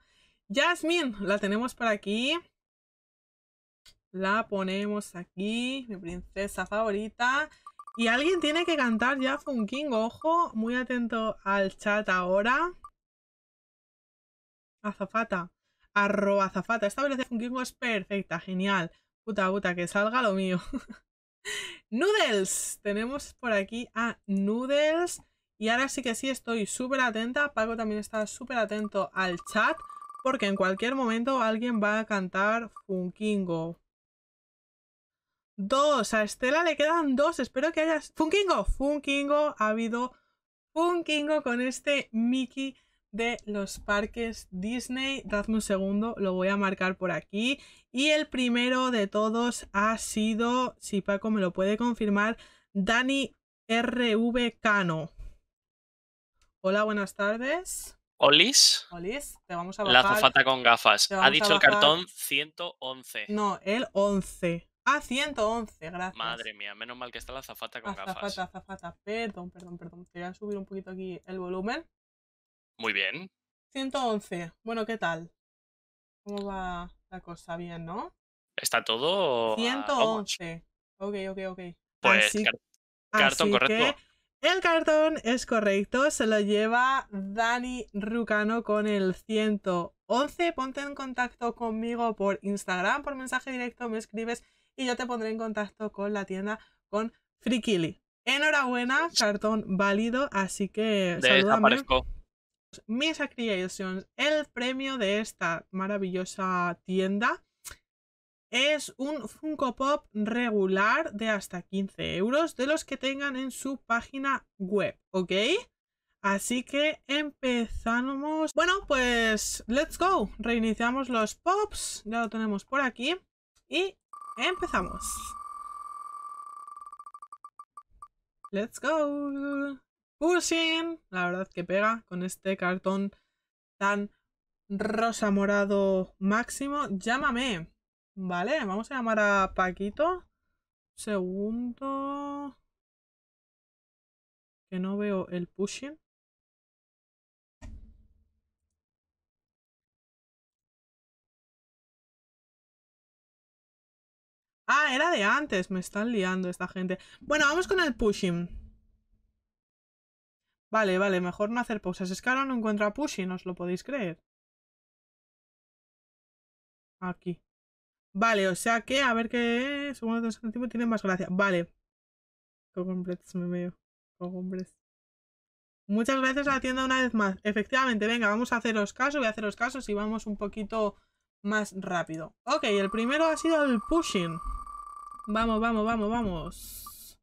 Jasmine, la tenemos por aquí. La ponemos aquí, mi princesa favorita. Y alguien tiene que cantar ya King ojo, muy atento al chat ahora. Azafata, arroba azafata. Esta velocidad de Funking es perfecta, genial. Puta, puta, que salga lo mío. (laughs) Noodles, tenemos por aquí a Noodles. Y ahora sí que sí estoy súper atenta, Paco también está súper atento al chat, porque en cualquier momento alguien va a cantar Funkingo. Dos, a Estela le quedan dos, espero que hayas... Funkingo, Funkingo, ha habido Funkingo con este Mickey de los parques Disney. Dadme un segundo, lo voy a marcar por aquí. Y el primero de todos ha sido, si Paco me lo puede confirmar, Dani RV Cano. Hola, buenas tardes. Olis. Olis, te vamos a bajar. La zafata con gafas. Ha dicho el cartón 111. No, el 11. Ah, 111, gracias. Madre mía, menos mal que está la zafata con gafas. Azafata, azafata, perdón, perdón, perdón. Te voy a subir un poquito aquí el volumen. Muy bien. 111. Bueno, ¿qué tal? ¿Cómo va la cosa? Bien, ¿no? Está todo... 111. Ok, ok, ok. Pues, cartón correcto. El cartón es correcto, se lo lleva Dani Rucano con el 111. Ponte en contacto conmigo por Instagram, por mensaje directo, me escribes y yo te pondré en contacto con la tienda con Frikili. Enhorabuena, cartón válido, así que salúdame. Mis Creations, el premio de esta maravillosa tienda es un Funko Pop regular de hasta 15 euros de los que tengan en su página web, ¿ok? Así que empezamos. Bueno, pues let's go. Reiniciamos los pops. Ya lo tenemos por aquí. Y empezamos. Let's go. Pushing. La verdad que pega con este cartón tan rosa morado máximo. Llámame. Vale, vamos a llamar a Paquito. Segundo. Que no veo el pushing. Ah, era de antes. Me están liando esta gente. Bueno, vamos con el pushing. Vale, vale, mejor no hacer pausas. Es que ahora no encuentro a pushing, os lo podéis creer. Aquí. Vale, o sea que, a ver qué es. Segundo tiempo tiene más gracia. Vale. me veo. Muchas gracias a la tienda una vez más. Efectivamente, venga, vamos a haceros casos Voy a haceros casos si vamos un poquito más rápido. Ok, el primero ha sido el pushing. Vamos, vamos, vamos, vamos.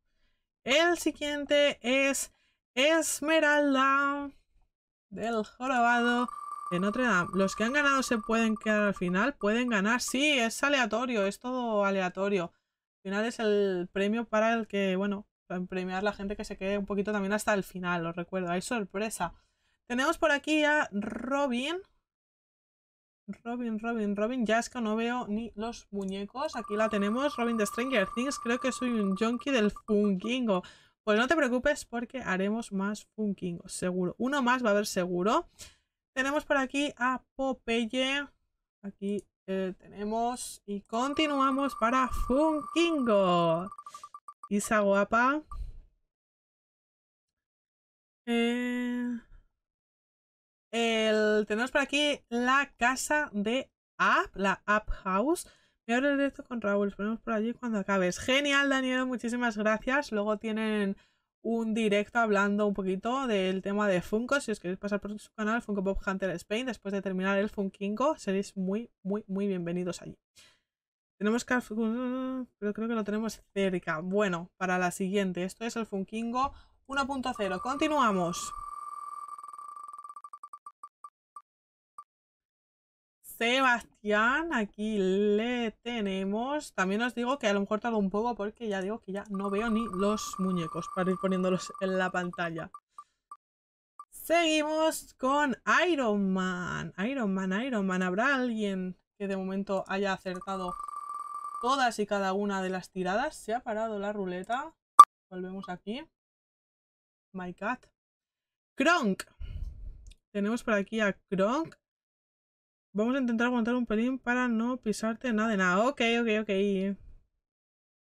El siguiente es Esmeralda del jorobado en Notre Dame. Los que han ganado se pueden quedar al final. Pueden ganar. Sí, es aleatorio. Es todo aleatorio. Al final es el premio para el que, bueno, para premiar la gente que se quede un poquito también hasta el final. lo recuerdo, hay sorpresa. Tenemos por aquí a Robin. Robin, Robin, Robin. Ya es que no veo ni los muñecos. Aquí la tenemos. Robin de Stranger Things. Creo que soy un junkie del funkingo. Pues no te preocupes porque haremos más Funkingos, Seguro. Uno más va a haber seguro. Tenemos por aquí a Popeye. Aquí eh, tenemos y continuamos para Funkingo. Isa guapa. Eh, el, tenemos por aquí la casa de App, la App House. Me abro el directo con Raúl. Nos ponemos por allí cuando acabes. Genial, Daniel. Muchísimas gracias. Luego tienen un directo hablando un poquito del tema de Funko. Si os queréis pasar por su canal, Funko Pop Hunter Spain, después de terminar el Funkingo, seréis muy, muy, muy bienvenidos allí. Tenemos que... Pero creo que lo tenemos cerca. Bueno, para la siguiente. Esto es el Funkingo 1.0. Continuamos. Sebastián, aquí le tenemos. También os digo que a lo mejor tardo un poco porque ya digo que ya no veo ni los muñecos para ir poniéndolos en la pantalla. Seguimos con Iron Man. Iron Man, Iron Man. ¿Habrá alguien que de momento haya acertado todas y cada una de las tiradas? Se ha parado la ruleta. Volvemos aquí. My cat. Kronk. Tenemos por aquí a Kronk. Vamos a intentar aguantar un pelín para no pisarte nada de nada. Ok, ok, ok.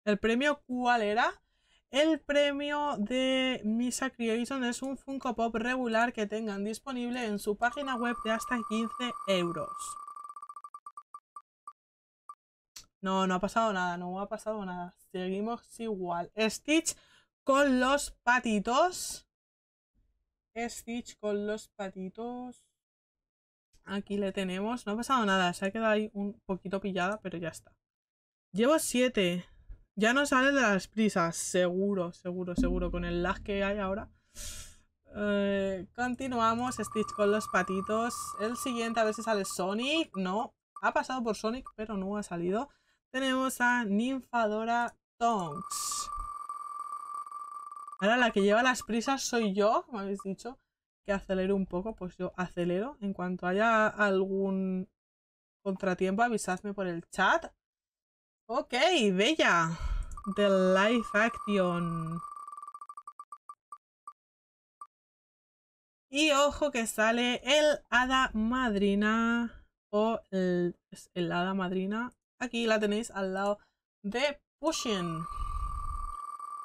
¿El premio cuál era? El premio de Misa Creation es un Funko Pop regular que tengan disponible en su página web de hasta 15 euros. No, no ha pasado nada, no ha pasado nada. Seguimos igual. Stitch con los patitos. Stitch con los patitos. Aquí le tenemos. No ha pasado nada. Se ha quedado ahí un poquito pillada, pero ya está. Llevo 7. Ya no sale de las prisas. Seguro, seguro, seguro. Con el lag que hay ahora. Eh, continuamos. Stitch con los patitos. El siguiente, a ver si sale Sonic. No. Ha pasado por Sonic, pero no ha salido. Tenemos a Ninfadora Tonks. Ahora la que lleva las prisas soy yo, me habéis dicho que acelere un poco, pues yo acelero. En cuanto haya algún contratiempo, avisadme por el chat. Ok, bella. The live action. Y ojo que sale el hada madrina. O el, el hada madrina. Aquí la tenéis al lado de Pushing.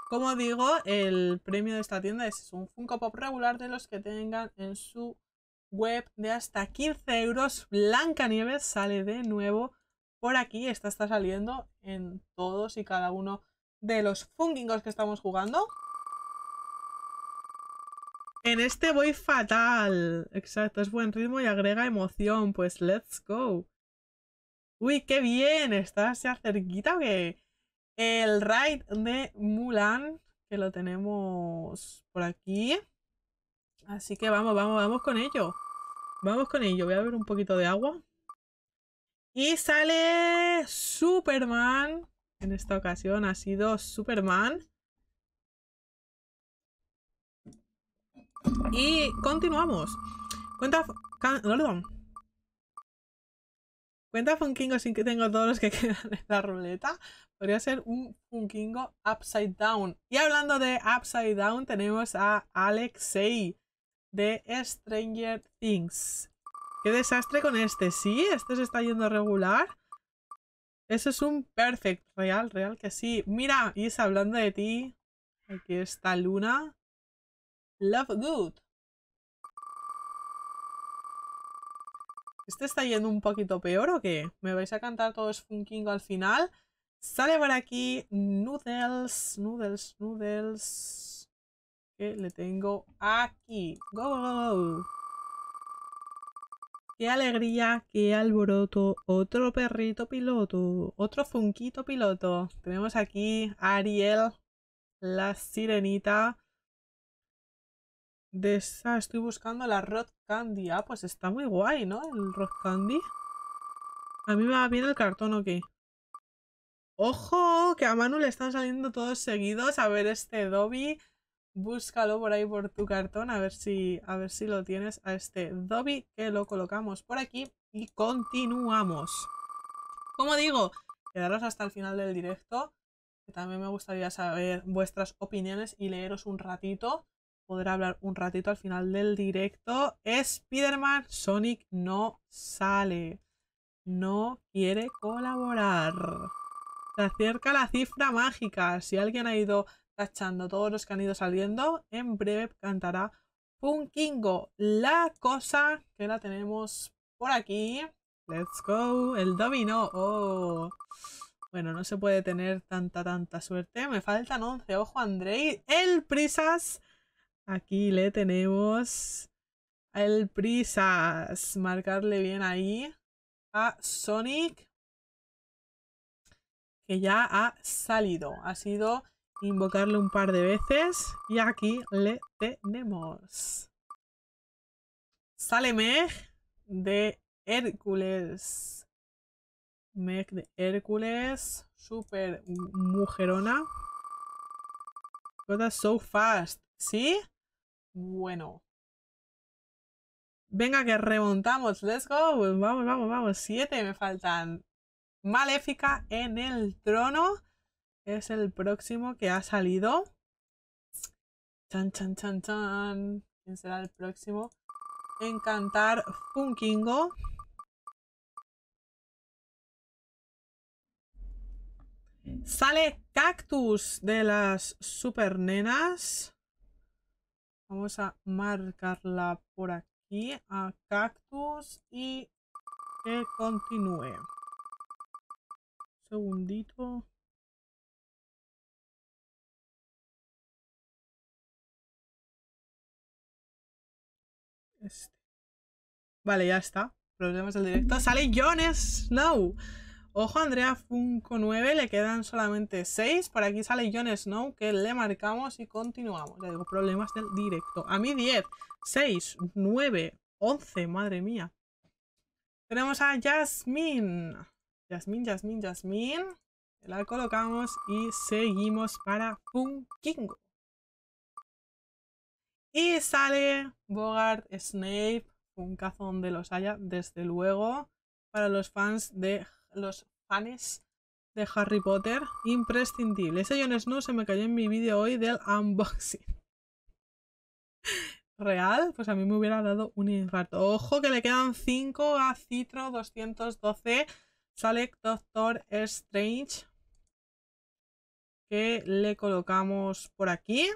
Como digo, el premio de esta tienda es un Funko Pop regular de los que tengan en su web de hasta 15 euros. Nieves sale de nuevo por aquí. Esta está saliendo en todos y cada uno de los Funkingos que estamos jugando. En este voy fatal. Exacto, es buen ritmo y agrega emoción. Pues let's go. Uy, qué bien. ¿Estás ya cerquita que... El raid de Mulan, que lo tenemos por aquí. Así que vamos, vamos, vamos con ello. Vamos con ello. Voy a ver un poquito de agua. Y sale Superman. En esta ocasión ha sido Superman. Y continuamos. Cuenta, ¿Cuenta Funkingo sin que tengo todos los que (laughs) quedan en la ruleta? Podría ser un Funkingo Upside Down. Y hablando de Upside Down, tenemos a Alexei de Stranger Things. Qué desastre con este, sí, este se está yendo regular. Eso es un perfect, real, real que sí. Mira, y hablando de ti, aquí está Luna. Love Good. ¿Este está yendo un poquito peor o qué? ¿Me vais a cantar todos Funkingo al final? Sale por aquí Noodles, Noodles, Noodles. Que le tengo aquí. ¡Go! go, go. ¡Qué alegría! ¡Qué alboroto! Otro perrito piloto. Otro funquito piloto. Tenemos aquí Ariel, la sirenita estoy buscando la Rod Candy. Ah, pues está muy guay, ¿no? El Rod Candy. A mí me va bien el cartón, ok. ¡Ojo! Que a Manu le están saliendo todos seguidos. A ver este Dobby. Búscalo por ahí por tu cartón. A ver si, a ver si lo tienes a este Dobby. Que lo colocamos por aquí. Y continuamos. Como digo, quedaros hasta el final del directo. Que también me gustaría saber vuestras opiniones y leeros un ratito. Podrá hablar un ratito al final del directo. Spider-Man Sonic no sale. No quiere colaborar. Se acerca la cifra mágica. Si alguien ha ido tachando todos los que han ido saliendo, en breve cantará Funkingo. La cosa que la tenemos por aquí. Let's go. El dominó. Oh. Bueno, no se puede tener tanta, tanta suerte. Me faltan 11. Ojo, Andrei. El Prisas Aquí le tenemos el prisas. Marcarle bien ahí a Sonic. Que ya ha salido. Ha sido invocarle un par de veces. Y aquí le tenemos. Sale Meg de Hércules. Meg de Hércules. Super mujerona. so fast. ¿Sí? bueno. Venga, que remontamos. Let's go. Pues vamos, vamos, vamos. Siete me faltan. Maléfica en el trono. Es el próximo que ha salido. Chan, chan, chan, chan. ¿Quién será el próximo? Encantar Funkingo. Sale Cactus de las super nenas. Vamos a marcarla por aquí a cactus y que continúe. Segundito. Este. Vale, ya está. Problemas del directo. ¡Sale Jones! ¡No! Ojo, Andrea Funko 9, le quedan solamente 6. Por aquí sale Jon Snow, que le marcamos y continuamos. Ya digo, problemas del directo. A mí 10, 6, 9, 11, madre mía. Tenemos a Jasmine. Jasmine, Jasmine, Jasmine. La colocamos y seguimos para Funkingo. Y sale Bogart, Snape, un cazón de los haya, desde luego, para los fans de los panes de Harry Potter imprescindible. Ese Jon Snow se me cayó en mi vídeo hoy del unboxing. (laughs) Real, pues a mí me hubiera dado un infarto. Ojo que le quedan 5 a Citro 212. Sale Doctor Strange. Que le colocamos por aquí.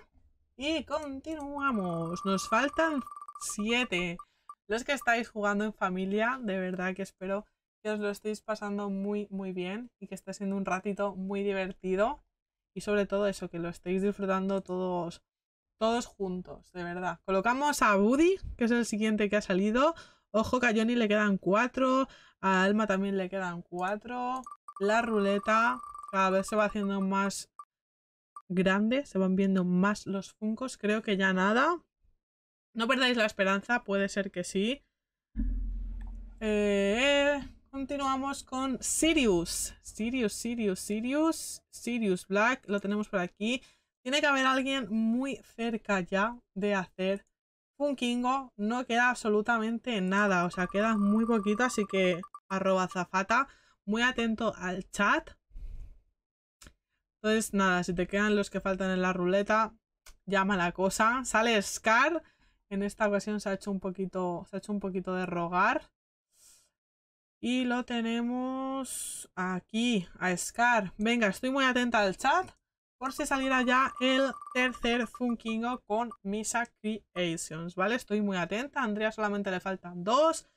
Y continuamos. Nos faltan 7. Los que estáis jugando en familia, de verdad que espero que os lo estéis pasando muy, muy bien y que está siendo un ratito muy divertido y sobre todo eso, que lo estéis disfrutando todos, todos juntos, de verdad. Colocamos a Buddy, que es el siguiente que ha salido. Ojo que a Johnny le quedan cuatro, a Alma también le quedan cuatro. La ruleta cada vez se va haciendo más grande, se van viendo más los funcos. Creo que ya nada. No perdáis la esperanza, puede ser que sí. Eh, Continuamos con Sirius. Sirius, Sirius, Sirius. Sirius Black, lo tenemos por aquí. Tiene que haber alguien muy cerca ya de hacer Funkingo. No queda absolutamente nada, o sea, queda muy poquito, así que arroba zafata. Muy atento al chat. Entonces, nada, si te quedan los que faltan en la ruleta, llama la cosa. Sale Scar. En esta ocasión se ha hecho un poquito, se ha hecho un poquito de rogar. Y lo tenemos aquí, a Scar. Venga, estoy muy atenta al chat. Por si saliera ya el tercer Funkingo con Misa Creations, ¿vale? Estoy muy atenta. A Andrea solamente le faltan dos.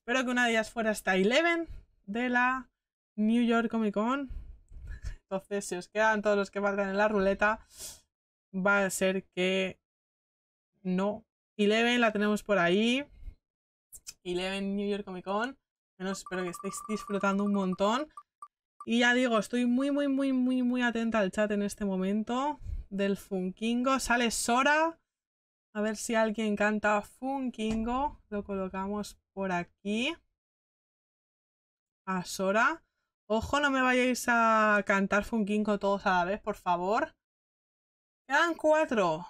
Espero que una de ellas fuera esta Eleven de la New York Comic Con. (laughs) Entonces, si os quedan todos los que faltan en la ruleta, va a ser que no. Eleven la tenemos por ahí. Eleven New York Comic Con. Bueno, espero que estéis disfrutando un montón. Y ya digo, estoy muy, muy, muy, muy, muy atenta al chat en este momento del Funkingo. Sale Sora. A ver si alguien canta Funkingo. Lo colocamos por aquí. A Sora. Ojo, no me vayáis a cantar Funkingo todos a la vez, por favor. Quedan cuatro.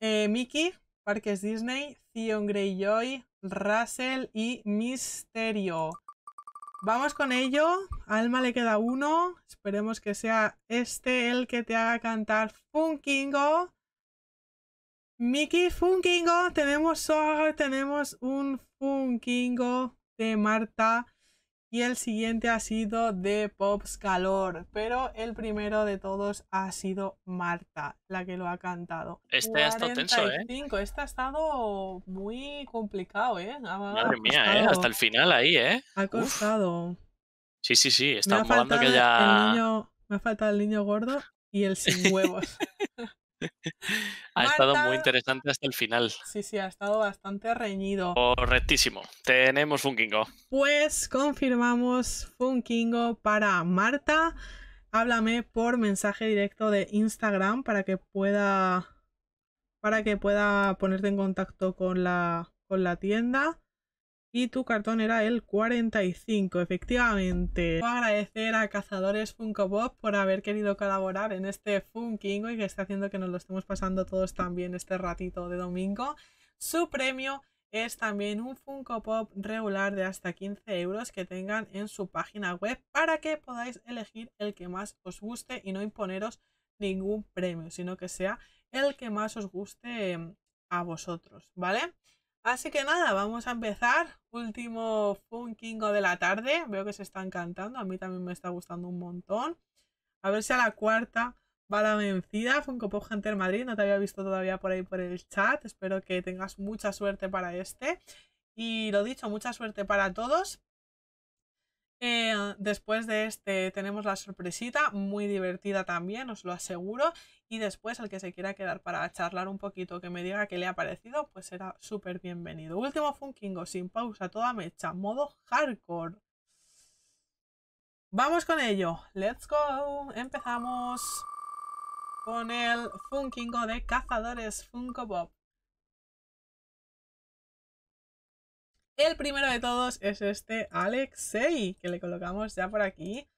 Eh, Miki, Parques Disney, Grey Joy Russell y Misterio. Vamos con ello. Alma le queda uno. Esperemos que sea este el que te haga cantar Funkingo. Mickey Funkingo. Tenemos, tenemos un Funkingo de Marta y el siguiente ha sido de Pops Calor, pero el primero de todos ha sido Marta, la que lo ha cantado. Este ha estado tenso, ¿eh? Este ha estado muy complicado, ¿eh? Madre mía, ¿eh? Hasta el final ahí, ¿eh? Ha costado. Sí, sí, sí, está molando que ya... Me ha faltado el niño gordo y el sin huevos. (laughs) (laughs) ha estado muy interesante hasta el final. Sí, sí, ha estado bastante reñido. Correctísimo. Tenemos Funkingo. Pues confirmamos Funkingo para Marta. Háblame por mensaje directo de Instagram para que pueda para que pueda ponerte en contacto con la con la tienda y tu cartón era el 45, efectivamente. Quiero agradecer a Cazadores Funko Pop por haber querido colaborar en este Funkingo y que está haciendo que nos lo estemos pasando todos también este ratito de domingo. Su premio es también un Funko Pop regular de hasta 15 euros que tengan en su página web para que podáis elegir el que más os guste y no imponeros ningún premio, sino que sea el que más os guste em, a vosotros, ¿vale? Así que nada, vamos a empezar. Último funkingo de la tarde. Veo que se están cantando. A mí también me está gustando un montón. A ver si a la cuarta va la vencida. Funko Pop Hunter Madrid. No te había visto todavía por ahí por el chat. Espero que tengas mucha suerte para este. Y lo dicho, mucha suerte para todos. Eh, después de este tenemos la sorpresita, muy divertida también, os lo aseguro. Y después el que se quiera quedar para charlar un poquito, que me diga qué le ha parecido, pues será súper bienvenido. Último Funkingo, sin pausa, toda mecha, modo hardcore. Vamos con ello, let's go. Empezamos con el Funkingo de Cazadores Funko Pop. El primero de todos es este Alexei, que le colocamos ya por aquí.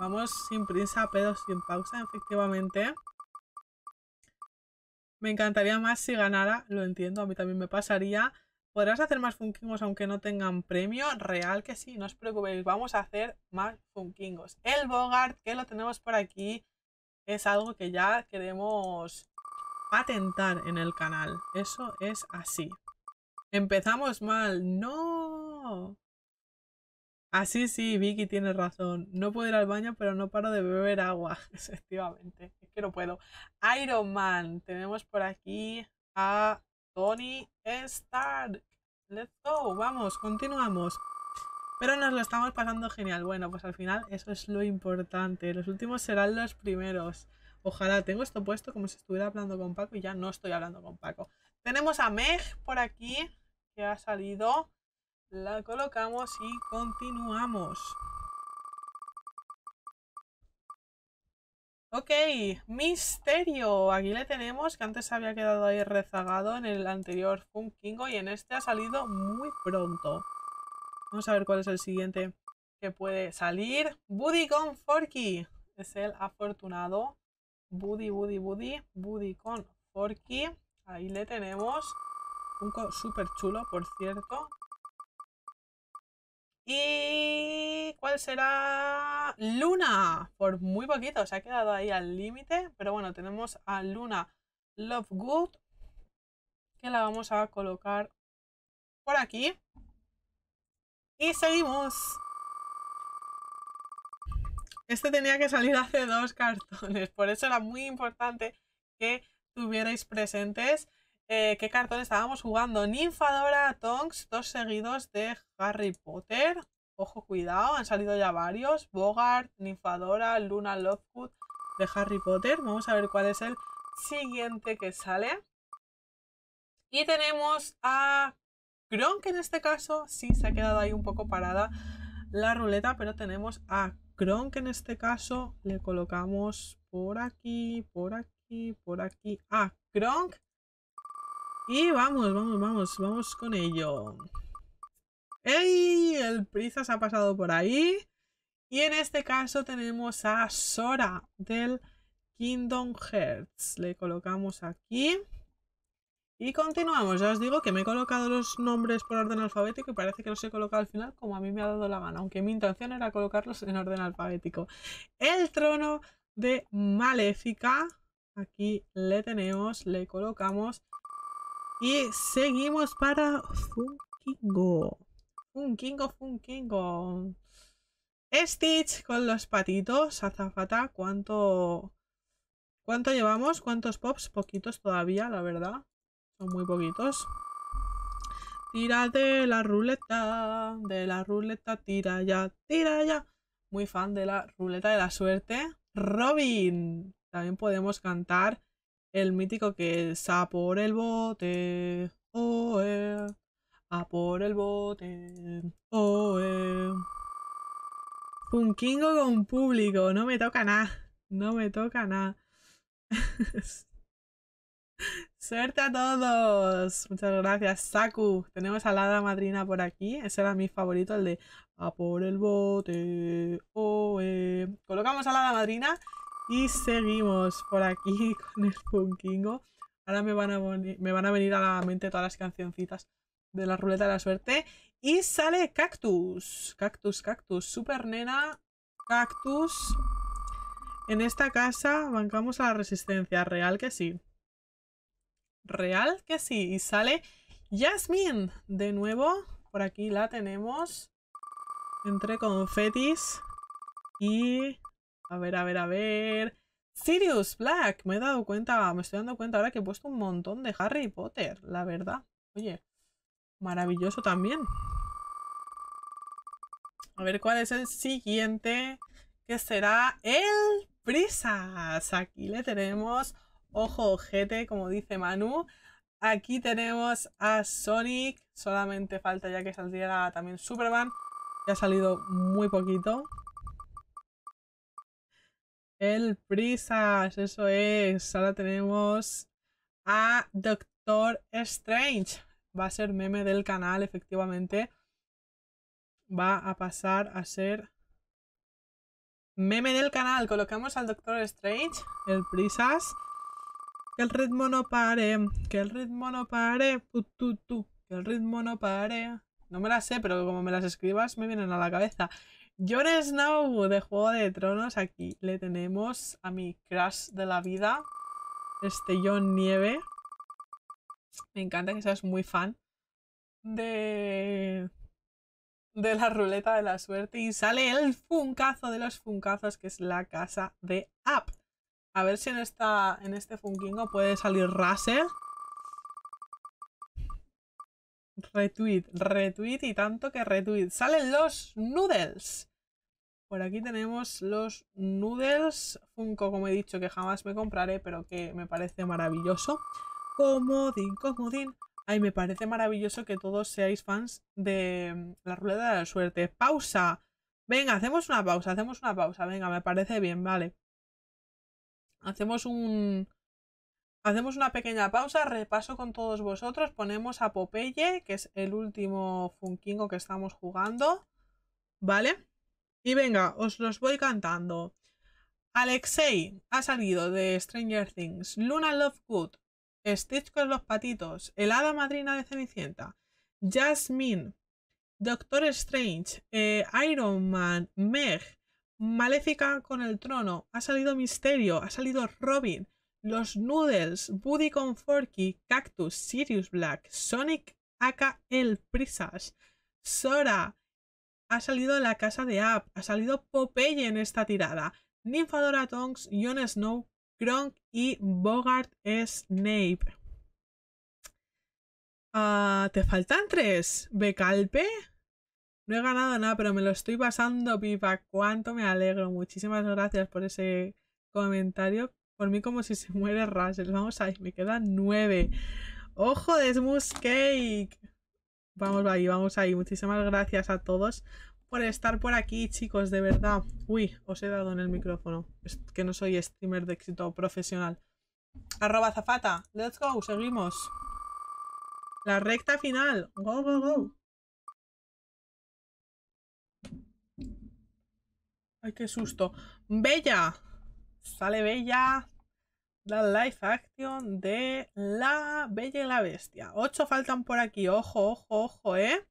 Vamos sin prisa, pero sin pausa, efectivamente. Me encantaría más si ganara, lo entiendo, a mí también me pasaría. ¿Podrás hacer más funkingos aunque no tengan premio? Real que sí, no os preocupéis, vamos a hacer más funkingos. El Bogart, que lo tenemos por aquí, es algo que ya queremos patentar en el canal. Eso es así. Empezamos mal. No. Así ah, sí, Vicky tiene razón. No puedo ir al baño, pero no paro de beber agua. (laughs) Efectivamente. Es que no puedo. Iron Man. Tenemos por aquí a Tony Stark. Let's go. Vamos, continuamos. Pero nos lo estamos pasando genial. Bueno, pues al final eso es lo importante. Los últimos serán los primeros. Ojalá tengo esto puesto como si estuviera hablando con Paco y ya no estoy hablando con Paco. Tenemos a Meg por aquí que ha salido, la colocamos y continuamos. Ok, Misterio. Aquí le tenemos, que antes había quedado ahí rezagado en el anterior Funkingo y en este ha salido muy pronto. Vamos a ver cuál es el siguiente que puede salir. Buddy con Forky. Es el afortunado. Buddy, Buddy, Buddy. Buddy con Forky. Ahí le tenemos super chulo, por cierto. ¿Y cuál será? Luna, por muy poquito, se ha quedado ahí al límite, pero bueno, tenemos a Luna Lovegood, que la vamos a colocar por aquí. Y seguimos. Este tenía que salir hace dos cartones, por eso era muy importante que tuvierais presentes eh, ¿Qué cartón estábamos jugando? Ninfadora, Tonks, dos seguidos de Harry Potter. Ojo, cuidado, han salido ya varios. Bogart, Ninfadora, Luna Lovegood de Harry Potter. Vamos a ver cuál es el siguiente que sale. Y tenemos a Kronk en este caso. Sí, se ha quedado ahí un poco parada la ruleta, pero tenemos a Kronk en este caso. Le colocamos por aquí, por aquí, por aquí. A Kronk. Y vamos, vamos, vamos, vamos con ello. ¡Ey! El Prizas ha pasado por ahí. Y en este caso tenemos a Sora del Kingdom Hearts. Le colocamos aquí. Y continuamos. Ya os digo que me he colocado los nombres por orden alfabético y parece que los he colocado al final como a mí me ha dado la gana, aunque mi intención era colocarlos en orden alfabético. El trono de Maléfica. Aquí le tenemos, le colocamos y seguimos para Funkingo. Funkingo, Funkingo. Stitch con los patitos. Azafata, ¿cuánto, ¿cuánto llevamos? ¿Cuántos pops? Poquitos todavía, la verdad. Son muy poquitos. Tira de la ruleta, de la ruleta, tira ya, tira ya. Muy fan de la ruleta de la suerte. Robin. También podemos cantar el mítico que es a por el bote, oh, a por el bote, oh, eh. con público, no me toca nada, no me toca nada. (laughs) Suerte a todos, muchas gracias Saku. Tenemos a la madrina por aquí, ese era mi favorito, el de a por el bote, Colocamos a la madrina y seguimos por aquí (laughs) con el Punkingo. Ahora me van, a me van a venir a la mente todas las cancioncitas de la ruleta de la suerte. Y sale Cactus. Cactus, Cactus. Super nena. Cactus. En esta casa bancamos a la resistencia. Real que sí. Real que sí. Y sale Jasmine. De nuevo. Por aquí la tenemos. Entre confetis. Y a ver, a ver, a ver. Sirius Black, me he dado cuenta, me estoy dando cuenta ahora que he puesto un montón de Harry Potter, la verdad. Oye, maravilloso también. A ver cuál es el siguiente, que será el Prisas. Aquí le tenemos, ojo, ojete, como dice Manu. Aquí tenemos a Sonic, solamente falta ya que saliera también Superman. Ya ha salido muy poquito. El Prisas, eso es. Ahora tenemos a Doctor Strange. Va a ser meme del canal, efectivamente. Va a pasar a ser meme del canal. Colocamos al Doctor Strange, el Prisas. Que el ritmo no pare, que el ritmo no pare, que el ritmo no pare. No me la sé, pero como me las escribas me vienen a la cabeza. Jon Snow de Juego de Tronos, aquí le tenemos a mi Crash de la vida, este Jon Nieve. Me encanta que seas muy fan de, de la ruleta de la suerte y sale el funcazo de los funcazos, que es la casa de App. A ver si en, esta, en este funkingo puede salir Russell. Retweet, retweet y tanto que retweet. Salen los noodles. Por aquí tenemos los noodles Funko, como he dicho, que jamás me compraré, pero que me parece maravilloso. Comodín, comodín. Ay, me parece maravilloso que todos seáis fans de mm, la ruleta de la suerte. Pausa. Venga, hacemos una pausa, hacemos una pausa. Venga, me parece bien, vale. Hacemos un, Hacemos una pequeña pausa, repaso con todos vosotros, ponemos a Popeye, que es el último Funkingo que estamos jugando, ¿vale? Y venga, os los voy cantando. Alexei ha salido de Stranger Things, Luna Lovegood, Stitch con los patitos, El hada madrina de Cenicienta, Jasmine, Doctor Strange, eh, Iron Man, Meg, Maléfica con el trono, ha salido Misterio, ha salido Robin, los Noodles, Buddy con Forky, Cactus, Sirius Black, Sonic aka El Prisas, Sora, ha salido La Casa de App, ha salido Popeye en esta tirada, Ninfadora Tonks, Jon Snow, Kronk y Bogart Snape. Ah, ¿Te faltan tres? ¿Becalpe? No he ganado nada, pero me lo estoy pasando, pipa. Cuánto me alegro. Muchísimas gracias por ese comentario por mí como si se muere Russell. Vamos ahí, me quedan nueve. ¡Ojo de Smooth Cake! Vamos ahí, vamos ahí. Muchísimas gracias a todos por estar por aquí, chicos, de verdad. Uy, os he dado en el micrófono. Es que no soy streamer de éxito profesional. Arroba zafata. Let's go, seguimos. La recta final. Go, go, go. Ay, qué susto. Bella sale bella la live action de la bella y la bestia. Ocho faltan por aquí, ojo, ojo, ojo, ¿eh?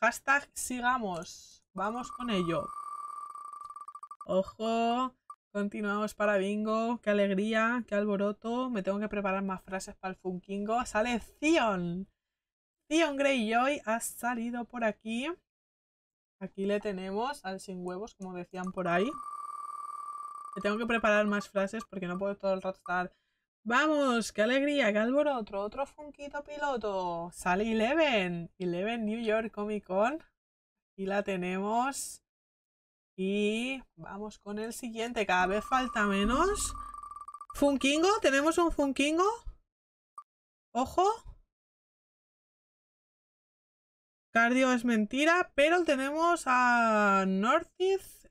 Hashtag sigamos, vamos con ello. Ojo, continuamos para bingo, qué alegría, qué alboroto. Me tengo que preparar más frases para el Funkingo. Sale Zion. Zion Greyjoy ha salido por aquí. Aquí le tenemos al sin huevos, como decían por ahí tengo que preparar más frases porque no puedo todo el rato estar. ¡Vamos! ¡Qué alegría! ¡Qué alboroto! ¡Otro funquito piloto! ¡Sale Eleven! Eleven New York Comic Con. Y la tenemos. Y vamos con el siguiente. Cada vez falta menos. ¿Funkingo? ¿Tenemos un Funkingo? Ojo. Cardio es mentira, pero tenemos a Northith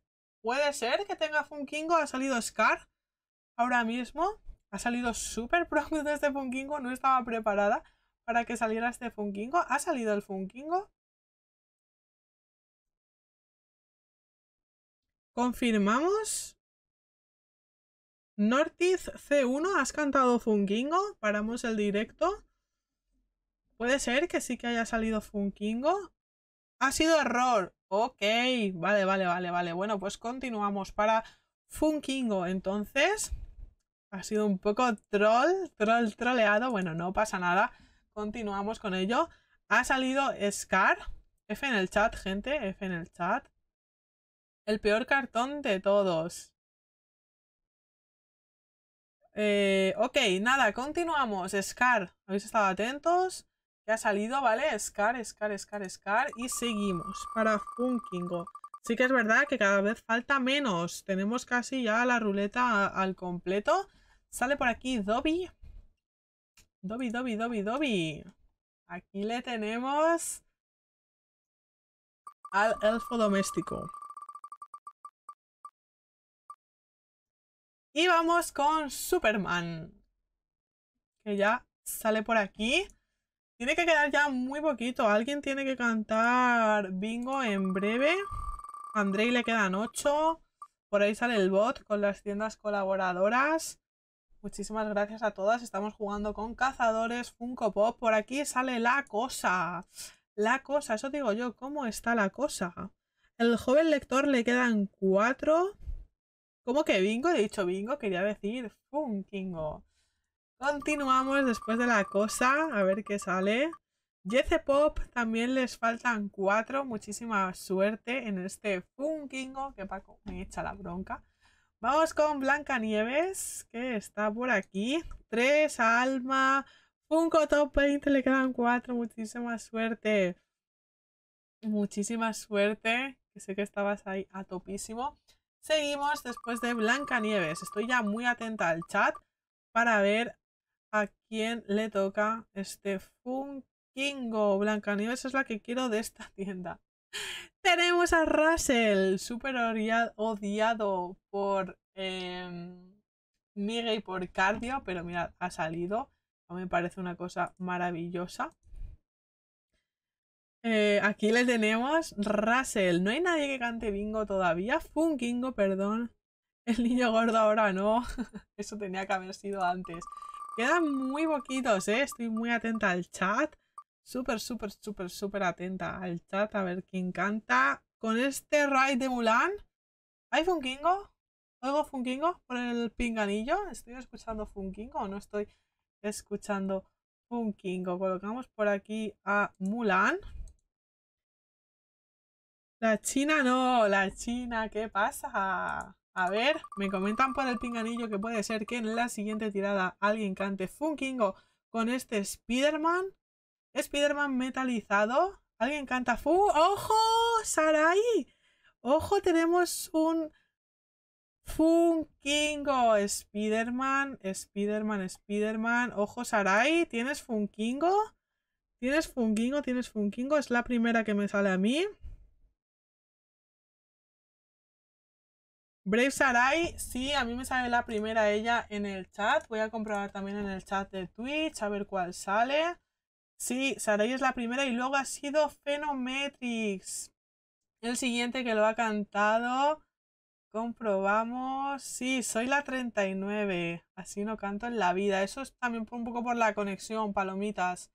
¿Puede ser que tenga Funkingo? ¿Ha salido Scar ahora mismo? Ha salido Super (laughs) pronto de este Funkingo. No estaba preparada para que saliera este Funkingo. ¿Ha salido el Funkingo? Confirmamos. Nortiz C1, ¿has cantado Funkingo? Paramos el directo. Puede ser que sí que haya salido Funkingo. Ha sido error. Ok, vale, vale, vale, vale. Bueno, pues continuamos para Funkingo. Entonces, ha sido un poco troll, troll, troleado. Bueno, no pasa nada. Continuamos con ello. Ha salido Scar. F en el chat, gente. F en el chat. El peor cartón de todos. Eh, ok, nada, continuamos. Scar, habéis estado atentos. Ya ha salido, ¿vale? Scar, Scar, Scar, Scar. Y seguimos para Funkingo. Sí que es verdad que cada vez falta menos. Tenemos casi ya la ruleta al completo. Sale por aquí Dobby. Dobby, Dobby, Dobby, Dobby. Aquí le tenemos al elfo doméstico. Y vamos con Superman. Que ya sale por aquí. Tiene que quedar ya muy poquito. Alguien tiene que cantar bingo en breve. A Andrei le quedan 8. Por ahí sale el bot con las tiendas colaboradoras. Muchísimas gracias a todas. Estamos jugando con cazadores, Funko Pop. Por aquí sale la cosa. La cosa, eso digo yo, ¿cómo está la cosa? El joven lector le quedan 4. ¿Cómo que bingo? He dicho bingo, quería decir funkingo. Continuamos después de la cosa, a ver qué sale. Jesse Pop también les faltan cuatro. Muchísima suerte en este Funkingo, que Paco me echa la bronca. Vamos con Blancanieves, que está por aquí. Tres, Alma, Funko Top 20, le quedan cuatro. Muchísima suerte. Muchísima suerte, que sé que estabas ahí a topísimo. Seguimos después de Blancanieves. Estoy ya muy atenta al chat para ver Quién le toca este Funkingo. Blancanieves es la que quiero de esta (laughs) tienda. Tenemos a Russell, súper odiado por eh, y por Cardio, pero mirad, ha salido. A me parece una cosa maravillosa. Eh, aquí le tenemos Russell. No hay nadie que cante bingo todavía. Funkingo, perdón. El niño gordo ahora no. (laughs) Eso tenía que haber sido antes. Quedan muy poquitos, ¿eh? Estoy muy atenta al chat. Súper, súper, súper, súper atenta al chat. A ver quién canta. Con este raid de Mulan. ¿Hay Funkingo? ¿Oigo Funkingo por el pinganillo? ¿Estoy escuchando Funkingo o no estoy escuchando Funkingo? Colocamos por aquí a Mulan. La China no, la China, ¿qué pasa? A ver, me comentan por el pinganillo que puede ser que en la siguiente tirada alguien cante Funkingo con este Spider-Man. Spider-Man metalizado. ¿Alguien canta Fu? ¡Ojo! ¡Sarai! ¡Ojo! Tenemos un Funkingo. Spider-Man, Spiderman Spider-Man. ¡Ojo, Sarai! ¿Tienes Funkingo? ¿Tienes Funkingo? ¿Tienes Funkingo? Es la primera que me sale a mí. Brave Sarai, sí, a mí me sale la primera ella en el chat. Voy a comprobar también en el chat de Twitch a ver cuál sale. Sí, Sarai es la primera y luego ha sido Phenometrix. El siguiente que lo ha cantado. Comprobamos. Sí, soy la 39. Así no canto en la vida. Eso es también un poco por la conexión, palomitas.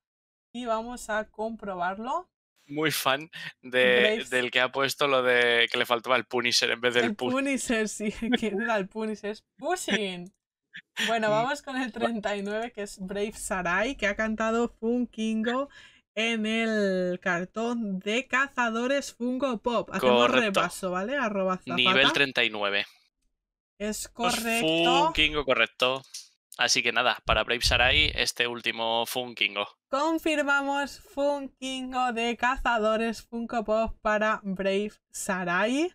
Y vamos a comprobarlo muy fan de, del que ha puesto lo de que le faltaba el Punisher en vez del el Punisher. sí, (laughs) que era el Punisher. pushing. Bueno, mm. vamos con el 39, que es Brave Sarai, que ha cantado Funkingo en el cartón de cazadores Fungo Pop. Hacemos repaso, ¿vale? Arroba Nivel 39. Es pues correcto. Funkingo correcto. Así que nada, para Brave Sarai, este último Funkingo. Confirmamos Funkingo de Cazadores Funko Pop para Brave Sarai.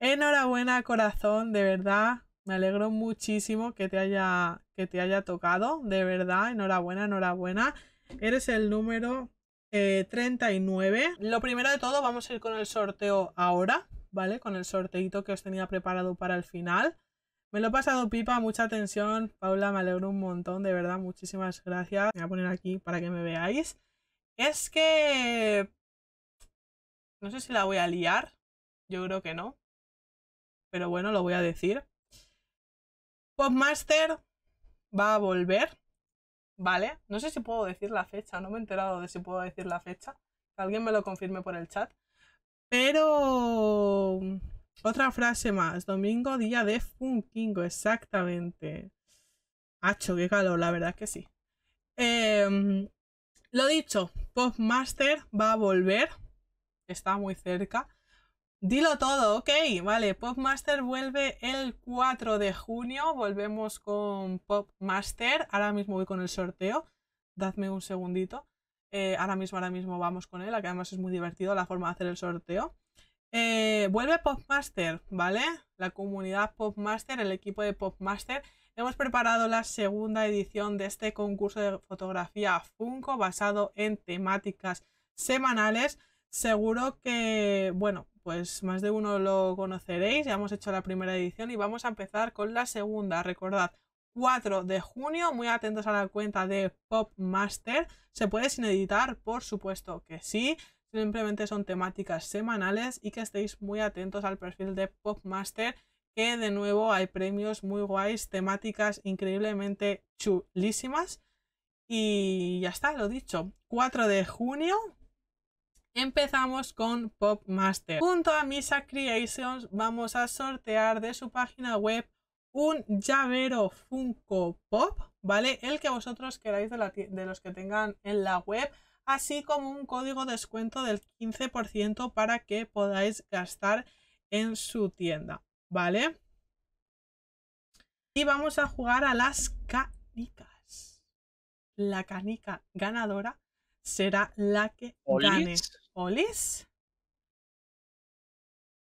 Enhorabuena, corazón, de verdad. Me alegro muchísimo que te haya, que te haya tocado, de verdad. Enhorabuena, enhorabuena. Eres el número 39. Eh, Lo primero de todo, vamos a ir con el sorteo ahora, ¿vale? Con el sorteito que os tenía preparado para el final. Me lo he pasado pipa, mucha atención, Paula, me alegro un montón, de verdad, muchísimas gracias. Me voy a poner aquí para que me veáis. Es que... No sé si la voy a liar. Yo creo que no. Pero bueno, lo voy a decir. Popmaster va a volver. ¿Vale? No sé si puedo decir la fecha. No me he enterado de si puedo decir la fecha. alguien me lo confirme por el chat. Pero... Otra frase más. Domingo, día de Funkingo, exactamente. Hacho, qué calor, la verdad que sí. Em, lo dicho, master va a volver. Está muy cerca. Dilo todo, ok, vale. Popmaster vuelve el 4 de junio. Volvemos con Popmaster. Ahora mismo voy con el sorteo. Dadme un segundito. Eh, ahora mismo, ahora mismo vamos con él, que además es muy divertido la forma de hacer el sorteo. Eh, vuelve vuelve Popmaster, ¿vale? La comunidad Popmaster, el equipo de Popmaster. Hemos preparado la segunda edición de este concurso de fotografía Funko basado en temáticas semanales. Seguro que, bueno, pues más de uno lo conoceréis. Ya hemos hecho la primera edición y vamos a empezar con la segunda. Recordad, 4 de junio, muy atentos a la cuenta de Popmaster. ¿Se puede sin editar? Por supuesto que sí. Simplemente son temáticas semanales y que estéis muy atentos al perfil de Popmaster, que de nuevo hay premios muy guays, temáticas increíblemente chulísimas. Y ya está, lo dicho. 4 de junio empezamos con Popmaster. Junto a Misa Creations vamos a sortear de su página web un llavero Funko Pop, ¿vale? El que vosotros queráis de, de los que tengan en la web así como un código de descuento del 15% para que podáis gastar en su tienda, ¿vale? Y vamos a jugar a las canicas. La canica ganadora será la que gane. ¿Polis?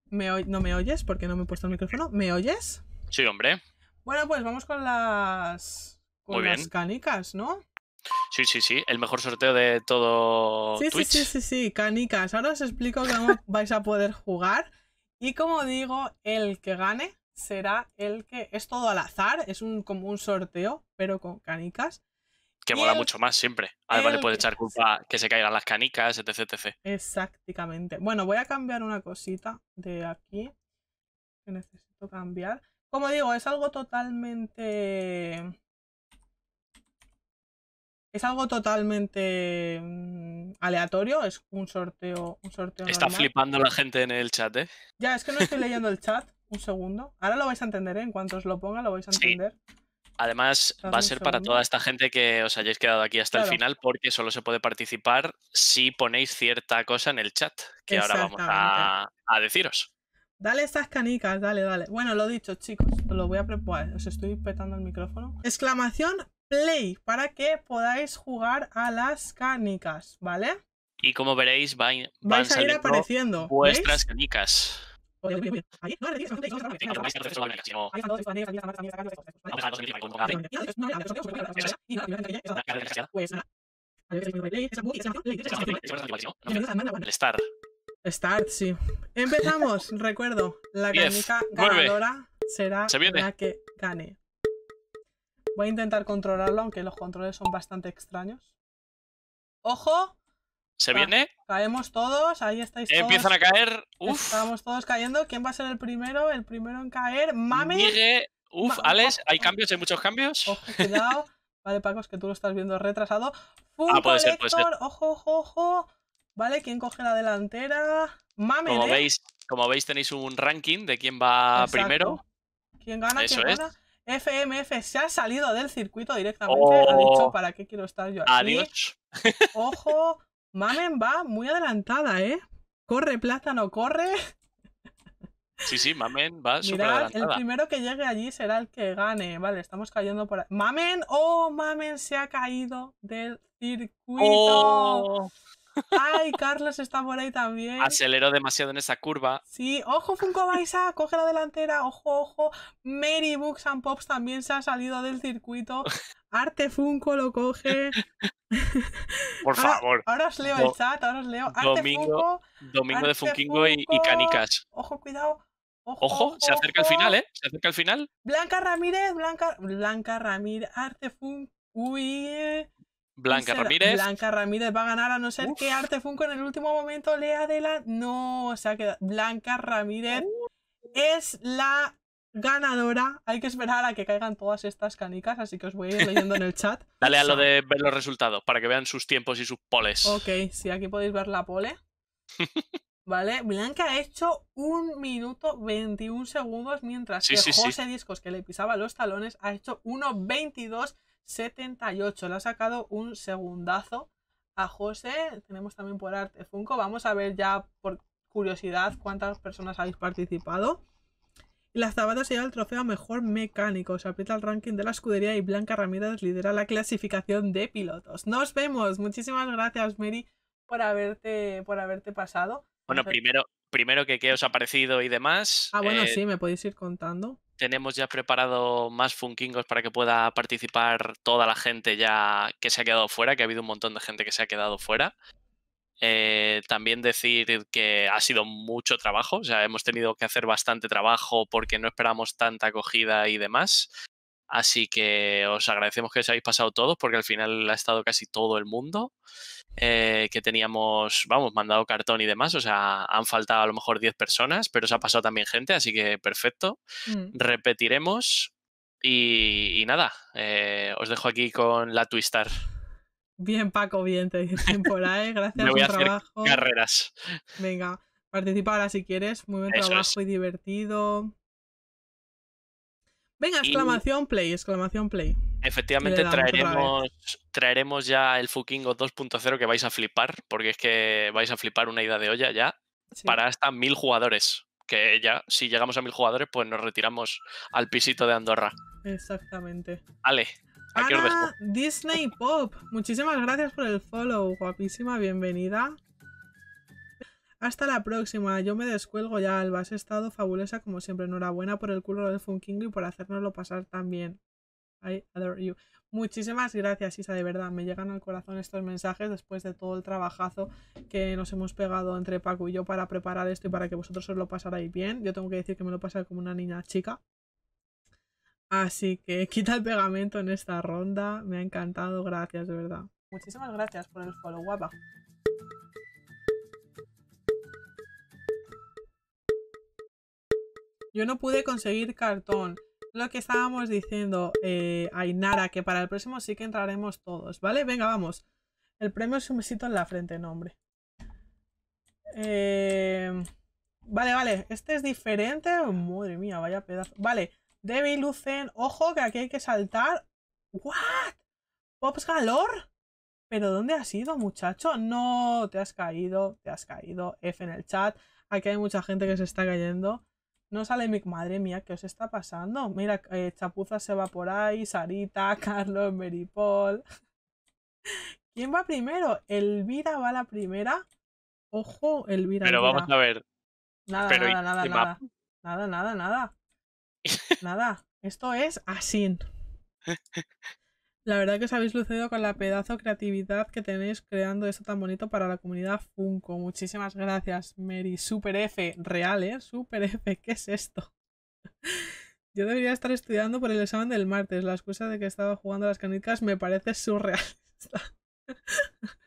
¿Me ¿No me oyes? Porque no me he puesto el micrófono. ¿Me oyes? Sí, hombre. Bueno, pues vamos con las, con las canicas, ¿no? Sí, sí, sí, el mejor sorteo de todo. Sí, Twitch. sí, sí, sí, sí, canicas. Ahora os explico cómo (laughs) vais a poder jugar. Y como digo, el que gane será el que es todo al azar, es un, como un sorteo, pero con canicas. Que mola mucho más siempre. Además le puedes echar culpa (laughs) que se caigan las canicas, etc, etc. Exactamente. Bueno, voy a cambiar una cosita de aquí que necesito cambiar. Como digo, es algo totalmente es algo totalmente mm, aleatorio, es un sorteo. Un sorteo Está flipando la gente en el chat, ¿eh? Ya, es que no estoy (laughs) leyendo el chat. Un segundo. Ahora lo vais a entender, ¿eh? En cuanto os lo ponga, lo vais a entender. Además, va a ser para toda esta gente que os hayáis quedado aquí hasta el final, porque solo se puede participar si ponéis cierta cosa en el chat, que ahora vamos a, deciros. Dale estas canicas, dale, dale. Bueno, lo dicho, chicos, lo voy a preparar. Os estoy petando el micrófono. Exclamación Play para que podáis jugar a las canicas, ¿vale? Y como veréis, va, van a ir apareciendo vuestras ¿veis? canicas. El Start. Start, sí. Empezamos, (laughs) recuerdo. La canica ganadora será la que gane. Voy a intentar controlarlo, aunque los controles son bastante extraños. ¡Ojo! ¿Se ah, viene? Caemos todos, ahí estáis todos. Empiezan a caer. Uf. Estamos todos cayendo. ¿Quién va a ser el primero? El primero en caer. ¡Mami! Uf, Alex, ¿hay cambios? ¿Hay muchos cambios? Ojo, cuidado. (laughs) vale, Paco, es que tú lo estás viendo retrasado. Ah, ¡Fum, Ojo, ojo, ojo. Vale, ¿quién coge la delantera? ¡Mame! Como, ¿eh? veis, como veis, tenéis un ranking de quién va primero. ¿Quién gana? Eso ¿Quién gana? FMF se ha salido del circuito directamente. Ha dicho, oh. ¿para qué quiero estar yo aquí? Ojo, Mamen va muy adelantada, ¿eh? Corre, plátano, corre. Sí, sí, Mamen va súper adelantada. el primero que llegue allí será el que gane. Vale, estamos cayendo por ahí. ¡Mamen! ¡Oh, Mamen se ha caído del circuito! Oh. Ay, Carlos está por ahí también. Aceleró demasiado en esa curva. Sí, ojo, Funko Baisa, coge la delantera, ojo, ojo. Mary Books and Pops también se ha salido del circuito. (laughs) Arte Funko lo coge. (laughs) Por favor. Ahora, os leo el chat, ahora os leo. Arte domingo domingo de Funkingo y, Canicas. Ojo, cuidado. Ojo, ojo se acerca al final, ¿eh? Se acerca al final. Blanca Ramírez, Blanca, Blanca Ramírez, Arte Funko. Uy. Blanca Ramírez. Blanca Ramírez va a ganar a no ser que Arte en el último momento le la... No, o sea que Blanca Ramírez es la ganadora. Hay que esperar a que caigan todas estas canicas, así que os voy a ir leyendo en el (laughs) chat. Dale a lo de ver los resultados para que vean sus tiempos y sus poles. Ok, sí, aquí podéis ver la pole. (laughs) Vale, Blanca ha hecho un minuto 21 segundos, mientras que José Discos, que le pisaba los talones, ha hecho 1.22 78. Le ha sacado un segundazo a José. Tenemos también por Arte Funko. Vamos a ver ya por curiosidad cuántas personas habéis participado. Y las tabadas se lleva el trofeo mejor mecánico. Se aprieta el ranking de la escudería y Blanca Ramírez lidera la clasificación de pilotos. Nos vemos. Muchísimas gracias, Mary, por haberte, por haberte pasado. Bueno, primero, primero que qué os ha parecido y demás. Ah, bueno, eh, sí, me podéis ir contando tenemos ya preparado más Funkingos para que pueda participar toda la gente ya que se ha quedado fuera, que ha habido un montón de gente que se ha quedado fuera. Eh, también decir que ha sido mucho trabajo, o sea, hemos tenido que hacer bastante trabajo porque no esperamos tanta acogida y demás. Así que os agradecemos que os hayáis pasado todos, porque al final ha estado casi todo el mundo. Eh, que teníamos, vamos, mandado cartón y demás. O sea, han faltado a lo mejor 10 personas, pero se ha pasado también gente, así que perfecto. Mm. Repetiremos. Y, nada, eh, os dejo aquí con la Twistar. Bien, Paco, bien, te por ahí. (laughs) Gracias por trabajo. Carreras. Venga, ahora si quieres. Muy buen trabajo y divertido. Venga, exclamación play, exclamación play. Efectivamente traeremos, traeremos ya el Fukingo 2.0 que vais a flipar, porque es que vais a flipar una ida de olla ya para hasta mil jugadores. Que ya, si llegamos a mil jugadores, pues nos retiramos al pisito de Andorra. Exactamente. Ale, Disney Pop, muchísimas gracias por el follow, guapísima, bienvenida. Hasta la próxima, yo me descuelgo ya, Alba. Has estado fabulosa como siempre. Enhorabuena por el culo del Funking y por hacernoslo pasar tan bien. I adore Muchísimas gracias, Isa, de verdad. Me llegan al corazón estos mensajes después de todo el trabajazo que nos hemos pegado entre Paco y yo para preparar esto y para que vosotros os lo pasarais bien. Yo tengo que decir que me lo pasé como una niña chica. Así que (laughs) quita el pegamento en esta ronda. Me ha encantado. Gracias, de verdad. Muchísimas gracias por el follow, guapa. Yo no pude conseguir cartón. Lo que estábamos diciendo, eh, Ainara, que para el próximo sí que entraremos todos, ¿vale? Venga, vamos. El premio es un besito en la frente, nombre. Eh, vale, vale. Este es diferente. Madre mía, vaya pedazo. Vale. Debbie, Lucen, ojo, que aquí hay que saltar. ¿What? ¿Pops Galor? ¿Pero dónde has ido, muchacho? No, te has caído, te has caído. F en el chat. Aquí hay mucha gente que se está cayendo. No sale mi madre mía, ¿qué os está pasando? Mira, eh, Chapuza se va por ahí, Sarita, (laughs) Carlos, Meripol. ¿Quién va primero? Elvira va la primera. Ojo, Elvira. Pero vamos a ver. Nada, nada, nada, nada. Nada, nada, nada. nada. Esto es así. La verdad que os habéis lucido con la pedazo de creatividad que tenéis creando esto tan bonito para la comunidad Funko. Muchísimas gracias, Mary. Super F, real, ¿eh? Super F, (laughs) ¿qué es esto? Yo debería estar estudiando por el examen del martes. La excusa de que estaba jugando a las canicas me parece surrealista. (laughs)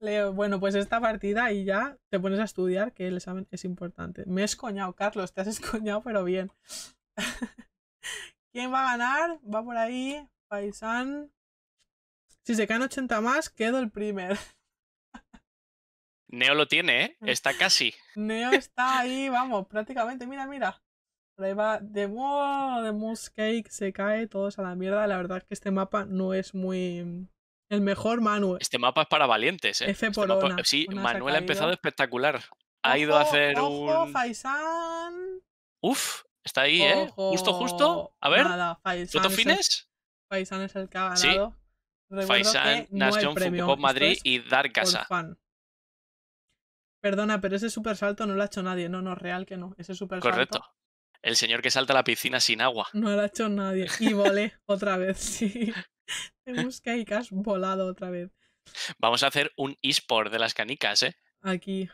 Leo, bueno, pues esta partida y ya te pones a estudiar, que el examen es importante. Me he escoñado, Carlos, te has (laughs) escoñado, pero bien. ¿Quién va a ganar? Va por ahí Paisan si se caen 80 más, quedo el primer. (laughs) Neo lo tiene, ¿eh? Está casi. Neo está ahí, vamos, prácticamente. Mira, mira. Por ahí va de modo de Moose se cae todos a la mierda. La verdad es que este mapa no es muy. El mejor Manuel. Este mapa es para valientes, ¿eh? Este sí, Manuel ha, empezado espectacular. Ha ido a hacer un. Uf, está ahí, ¿eh? Justo, justo. A ver. Nada, ¿Tú fines? es el que ha ganado. Faisan, no Nación, Pop Madrid y Dar Casa. Perdona, pero ese super salto no lo ha hecho nadie. No, no, real que no. Ese super Correcto. El señor que salta a la piscina sin agua. No lo ha hecho nadie. Y volé otra vez, (laughs) sí. Te busca volado otra vez. Vamos a hacer un eSport de las canicas, ¿eh? Aquí,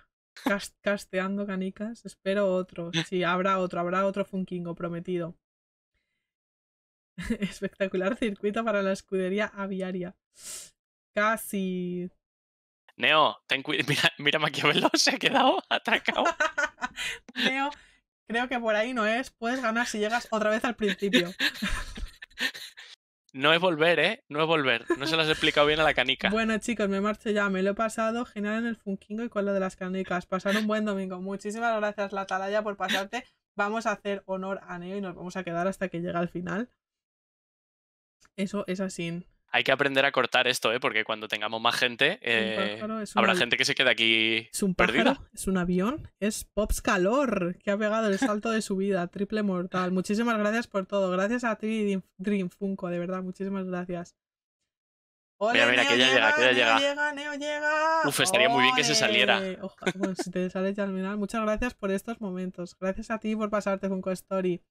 casteando canicas. Espero otro. Sí, habrá otro, habrá otro Funkingo prometido. (laughs) Espectacular circuito para la escudería aviaria. Casi. Neo, (laughs) Mira, mira Maquiavelo, se ha quedado atracado. (laughs) Neo, creo que por ahí no es. Puedes ganar si llegas otra vez al principio. No es volver, ¿eh? No es volver. No se lo has explicado bien a la canica. Bueno, chicos, me marcho ya. Me lo he pasado genial en el funkingo y con lo de las canicas. Pasar un buen domingo. Muchísimas gracias, La Talaya, por pasarte. Vamos a hacer honor a Neo y nos vamos a quedar hasta que llegue al final. Eso es así. Hay que aprender a cortar esto, ¿eh? porque cuando tengamos más gente, eh, habrá gente que se quede aquí ¿Es un pájaro? Es un avión, es Pops Calor, que ha pegado el salto de su vida, triple mortal. Muchísimas gracias por todo. Gracias a ti, Dream Funko, de verdad, muchísimas gracias. mira, mira, que ya llega, que ya llega. Neo llega. Uf, estaría muy bien que se saliera. si te sales ya al final, muchas gracias por estos momentos. Gracias a ti por pasarte Funko Story.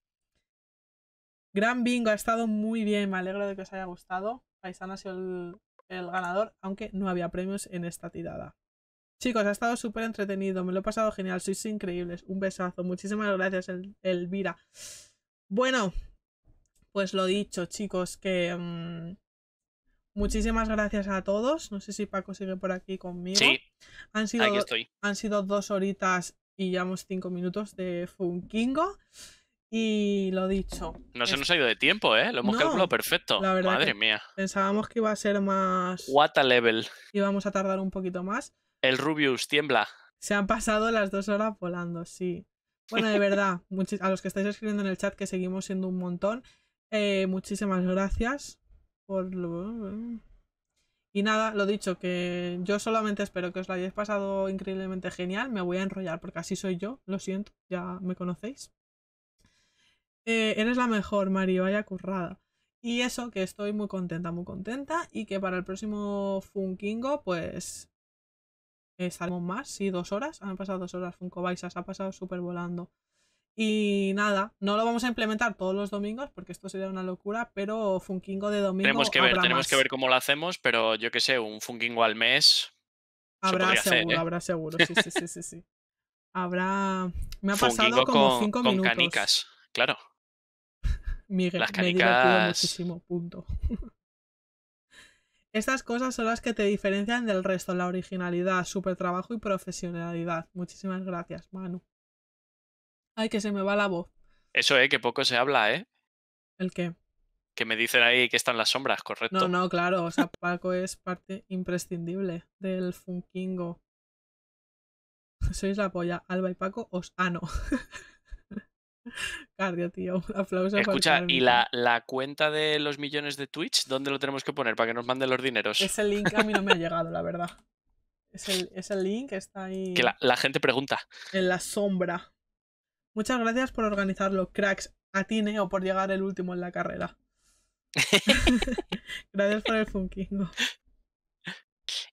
Gran bingo, ha estado muy bien. Me alegro de que os haya gustado. Paisana ha sido el, ganador, aunque no había premios en esta tirada. Chicos, ha estado súper entretenido, me lo he pasado genial, sois increíbles. Un besazo, muchísimas gracias, Elvira. Bueno, pues lo dicho, chicos, que mm, muchísimas gracias a todos. No sé si Paco sigue por aquí conmigo. Sí, han sido, aquí estoy. Han sido dos horitas y llevamos cinco minutos de Funkingo. Y lo dicho. No se nos ha ido de tiempo, ¿eh? Lo hemos calculado perfecto. La Madre mía. Pensábamos que iba a ser más. What a level. Íbamos a tardar un poquito más. El Rubius tiembla. Se han pasado las dos horas volando, sí. Bueno, de verdad, (laughs) a los que estáis escribiendo en el chat, que seguimos siendo un montón, eh, muchísimas gracias por Y nada, lo dicho, que yo solamente espero que os lo hayáis pasado increíblemente genial. Me voy a enrollar porque así soy yo, lo siento, ya me conocéis. Eh, eres la mejor, Mari, vaya currada. Y eso, que estoy muy contenta, muy contenta. Y que para el próximo Funkingo, pues. Eh, salimos más, sí, dos horas. Han pasado dos horas, Funko Baisas, ha pasado súper volando. Y nada, no lo vamos a implementar todos los domingos porque esto sería una locura, pero Funkingo de domingo. Tenemos que ver, tenemos que ver cómo lo hacemos, pero yo que sé, un Funkingo al mes. Habrá seguro, ¿eh? habrá seguro, sí, sí, sí, sí, (laughs) Habrá. Me ha pasado como con, cinco con canicas, claro. Miguel, me muchísimo, punto. (laughs) Estas cosas son las que te diferencian del resto, la originalidad, super trabajo y profesionalidad. Muchísimas gracias, Manu. Ay, que se me va la voz. Eso, eh, que poco se habla, ¿eh? ¿El qué? Que me dicen ahí que están las sombras, correcto. No, no, claro, o sea, Paco es parte imprescindible del funkingo. (laughs) Sois la polla, Alba y Paco os... ano. (laughs) Cardio, tío. (laughs) aplauso Escucha, ¿y la, cuenta de los millones de Twitch? ¿Dónde lo tenemos que poner para que nos manden los dineros? Ese link a mí no me ha llegado, la verdad. Es el, es el link, está ahí. Que la, la, gente pregunta. En la sombra. Muchas gracias por organizarlo, cracks. A ti, Neo, por llegar el último en la carrera. (laughs) (laughs) gracias por el funkingo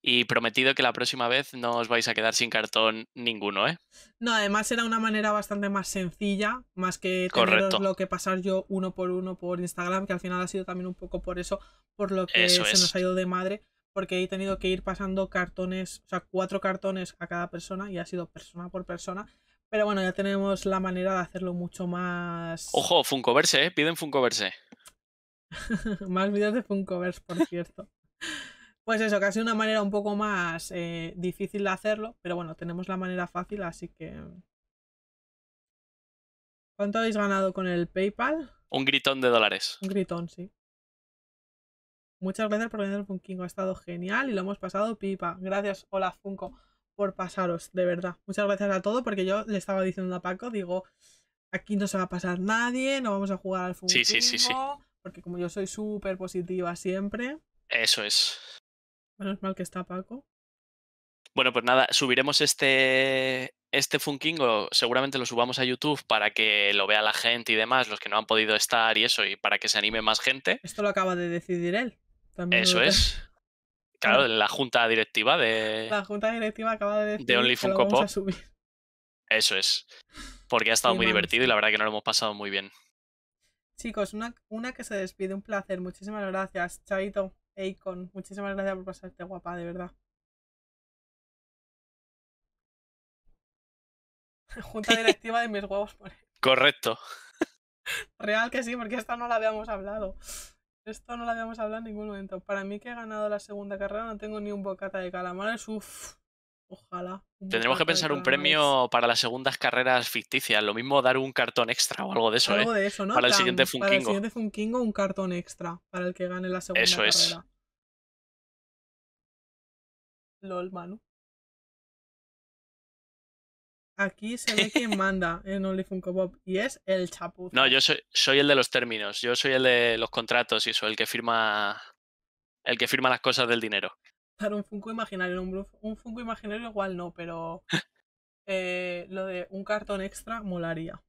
y prometido que la próxima vez no os vais a quedar sin cartón ninguno, ¿eh? No, además era una manera bastante más sencilla, más que tener lo que pasar yo uno por uno por Instagram, que al final ha sido también un poco por eso, por lo que se nos ha ido de madre, porque he tenido que ir pasando cartones, o sea, cuatro cartones a cada persona y ha sido persona por persona. Pero bueno, ya tenemos la manera de hacerlo mucho más. Ojo, Funkoverse, ¿eh? Piden Funkoverse. (laughs) más vídeos de Funkoverse, por cierto. (laughs) Pues eso, casi una manera un poco más eh, difícil de hacerlo, pero bueno, tenemos la manera fácil, así que... ¿Cuánto habéis ganado con el PayPal? Un gritón de dólares. Un gritón, sí. Muchas gracias por venir, Funkingo. Ha estado genial y lo hemos pasado pipa. Gracias, hola Funko, por pasaros, de verdad. Muchas gracias a todos, porque yo le estaba diciendo a Paco, digo, aquí no se va a pasar nadie, no vamos a jugar al Funko. Porque como yo soy súper positiva siempre. Eso es. Menos mal que está Paco. Bueno, pues nada, subiremos este, este Funkingo, seguramente lo subamos a YouTube para que lo vea la gente y demás, los que no han podido estar y eso, y para que se anime más gente. Esto lo acaba de decidir él. También eso es. (laughs) Claro, la junta directiva de. La junta directiva acaba de Eso es. Porque ha (laughs) estado muy divertido y la verdad que no lo hemos pasado muy bien. Chicos, una, una que se despide, un placer. Muchísimas gracias. Chaito. Eikon, muchísimas gracias por pasarte guapa, de verdad. (laughs) Junta (laughs) directiva de mis huevos por e-. Correcto. Real que sí, porque esta no la habíamos hablado. Esto no la habíamos hablado en ningún momento. Para mí que he ganado la segunda carrera no tengo ni un bocata de calamares. uff. Ojalá. Tendremos que pensar un premio para las segundas carreras ficticias. Lo mismo dar un cartón extra o algo de eso, ¿eh? algo de eso ¿no? Para el siguiente Funkingo. Para el siguiente Funkingo, un cartón extra para el que gane la segunda carrera. Eso es. LOL, Manu. Aquí se ve quién (laughs) manda en Only Funko y es el chapuz No, yo soy, soy el de los términos. Yo soy el de los contratos y soy el que firma el que firma las cosas del dinero un Funko imaginario. Un, Funko imaginario igual no, pero eh, lo de un cartón extra molaría.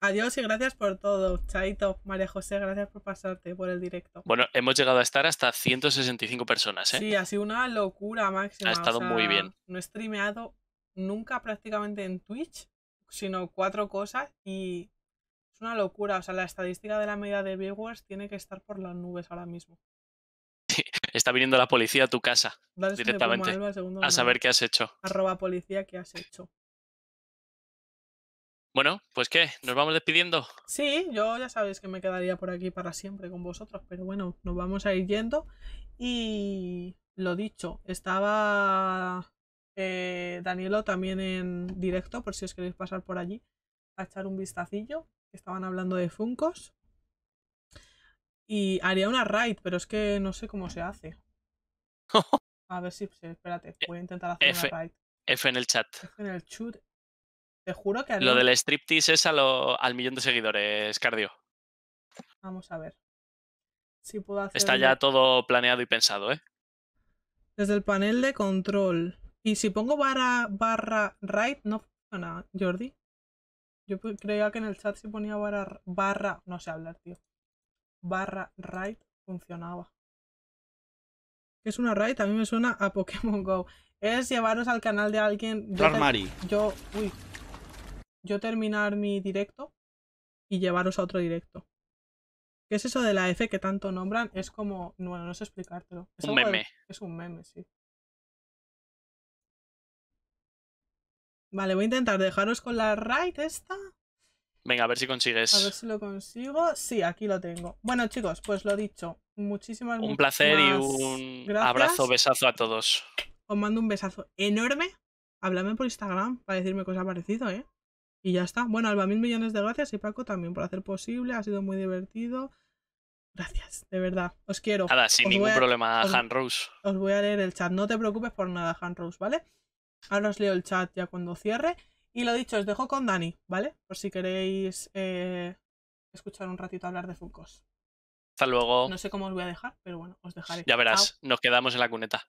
Adiós y gracias por todo. Chaito, María José, gracias por pasarte por el directo. Bueno, hemos llegado a estar hasta 165 personas, ¿eh? Sí, ha sido una locura máxima. Ha estado muy bien. No he streameado nunca prácticamente en Twitch, sino cuatro cosas y es una locura. O sea, la estadística de la media de viewers tiene que estar por las nubes ahora mismo está viniendo la policía a tu casa directamente a saber qué has hecho. Arroba policía, ¿qué has hecho? Bueno, pues qué, ¿nos vamos despidiendo? Sí, yo ya sabéis que me quedaría por aquí para siempre con vosotros, pero bueno, nos vamos a ir yendo. Y lo dicho, estaba eh, Danielo también en directo, por si os queréis pasar por allí a echar un vistacillo. Estaban hablando de Funcos, y haría una raid, pero es que no sé cómo se hace. (laughs) A ver si, espérate, e voy a intentar hacer una raid. F en el chat. F en el chat. Te juro que... Haría... Lo del striptease es al millón de seguidores, Cardio. Vamos a ver. Si puedo hacer... Está ya todo planeado y pensado, ¿eh? Desde el panel de control. Y si pongo barra, barra right, no funciona, Jordi. Yo creía que en el chat se ponía barra, barra... No sé hablar, tío barra raid funcionaba. ¿Qué es una raid? A mí me suena a Pokémon GO. Es llevaros al canal de alguien... Yo, yo, terminar mi directo y llevaros a otro directo. ¿Qué es eso de la F que tanto nombran? Es como... Bueno, no sé explicártelo. Es un meme. es un meme, sí. Vale, voy a intentar dejaros con la raid esta. Venga, a ver si consigues. A ver si lo consigo. Sí, aquí lo tengo. Bueno, chicos, pues lo dicho. Muchísimas gracias. Un placer y un abrazo, besazo a todos. Os mando un besazo enorme. Háblame por Instagram para decirme cosas parecido, ¿eh? Y ya está. Bueno, Alba, mil millones de gracias y Paco también por hacer posible. Ha sido muy divertido. Gracias, de verdad. Os quiero. Nada, sin ningún problema, Han Rose. Os voy a leer el chat. No te preocupes por nada, Han Rose, ¿vale? Ahora os leo el chat ya cuando cierre. Y lo dicho, os dejo con Dani, ¿vale? Por si queréis eh, escuchar un ratito hablar de Funkos. Hasta luego. No sé cómo os voy a dejar, pero bueno, os dejaré. Ya verás, nos quedamos en la cuneta.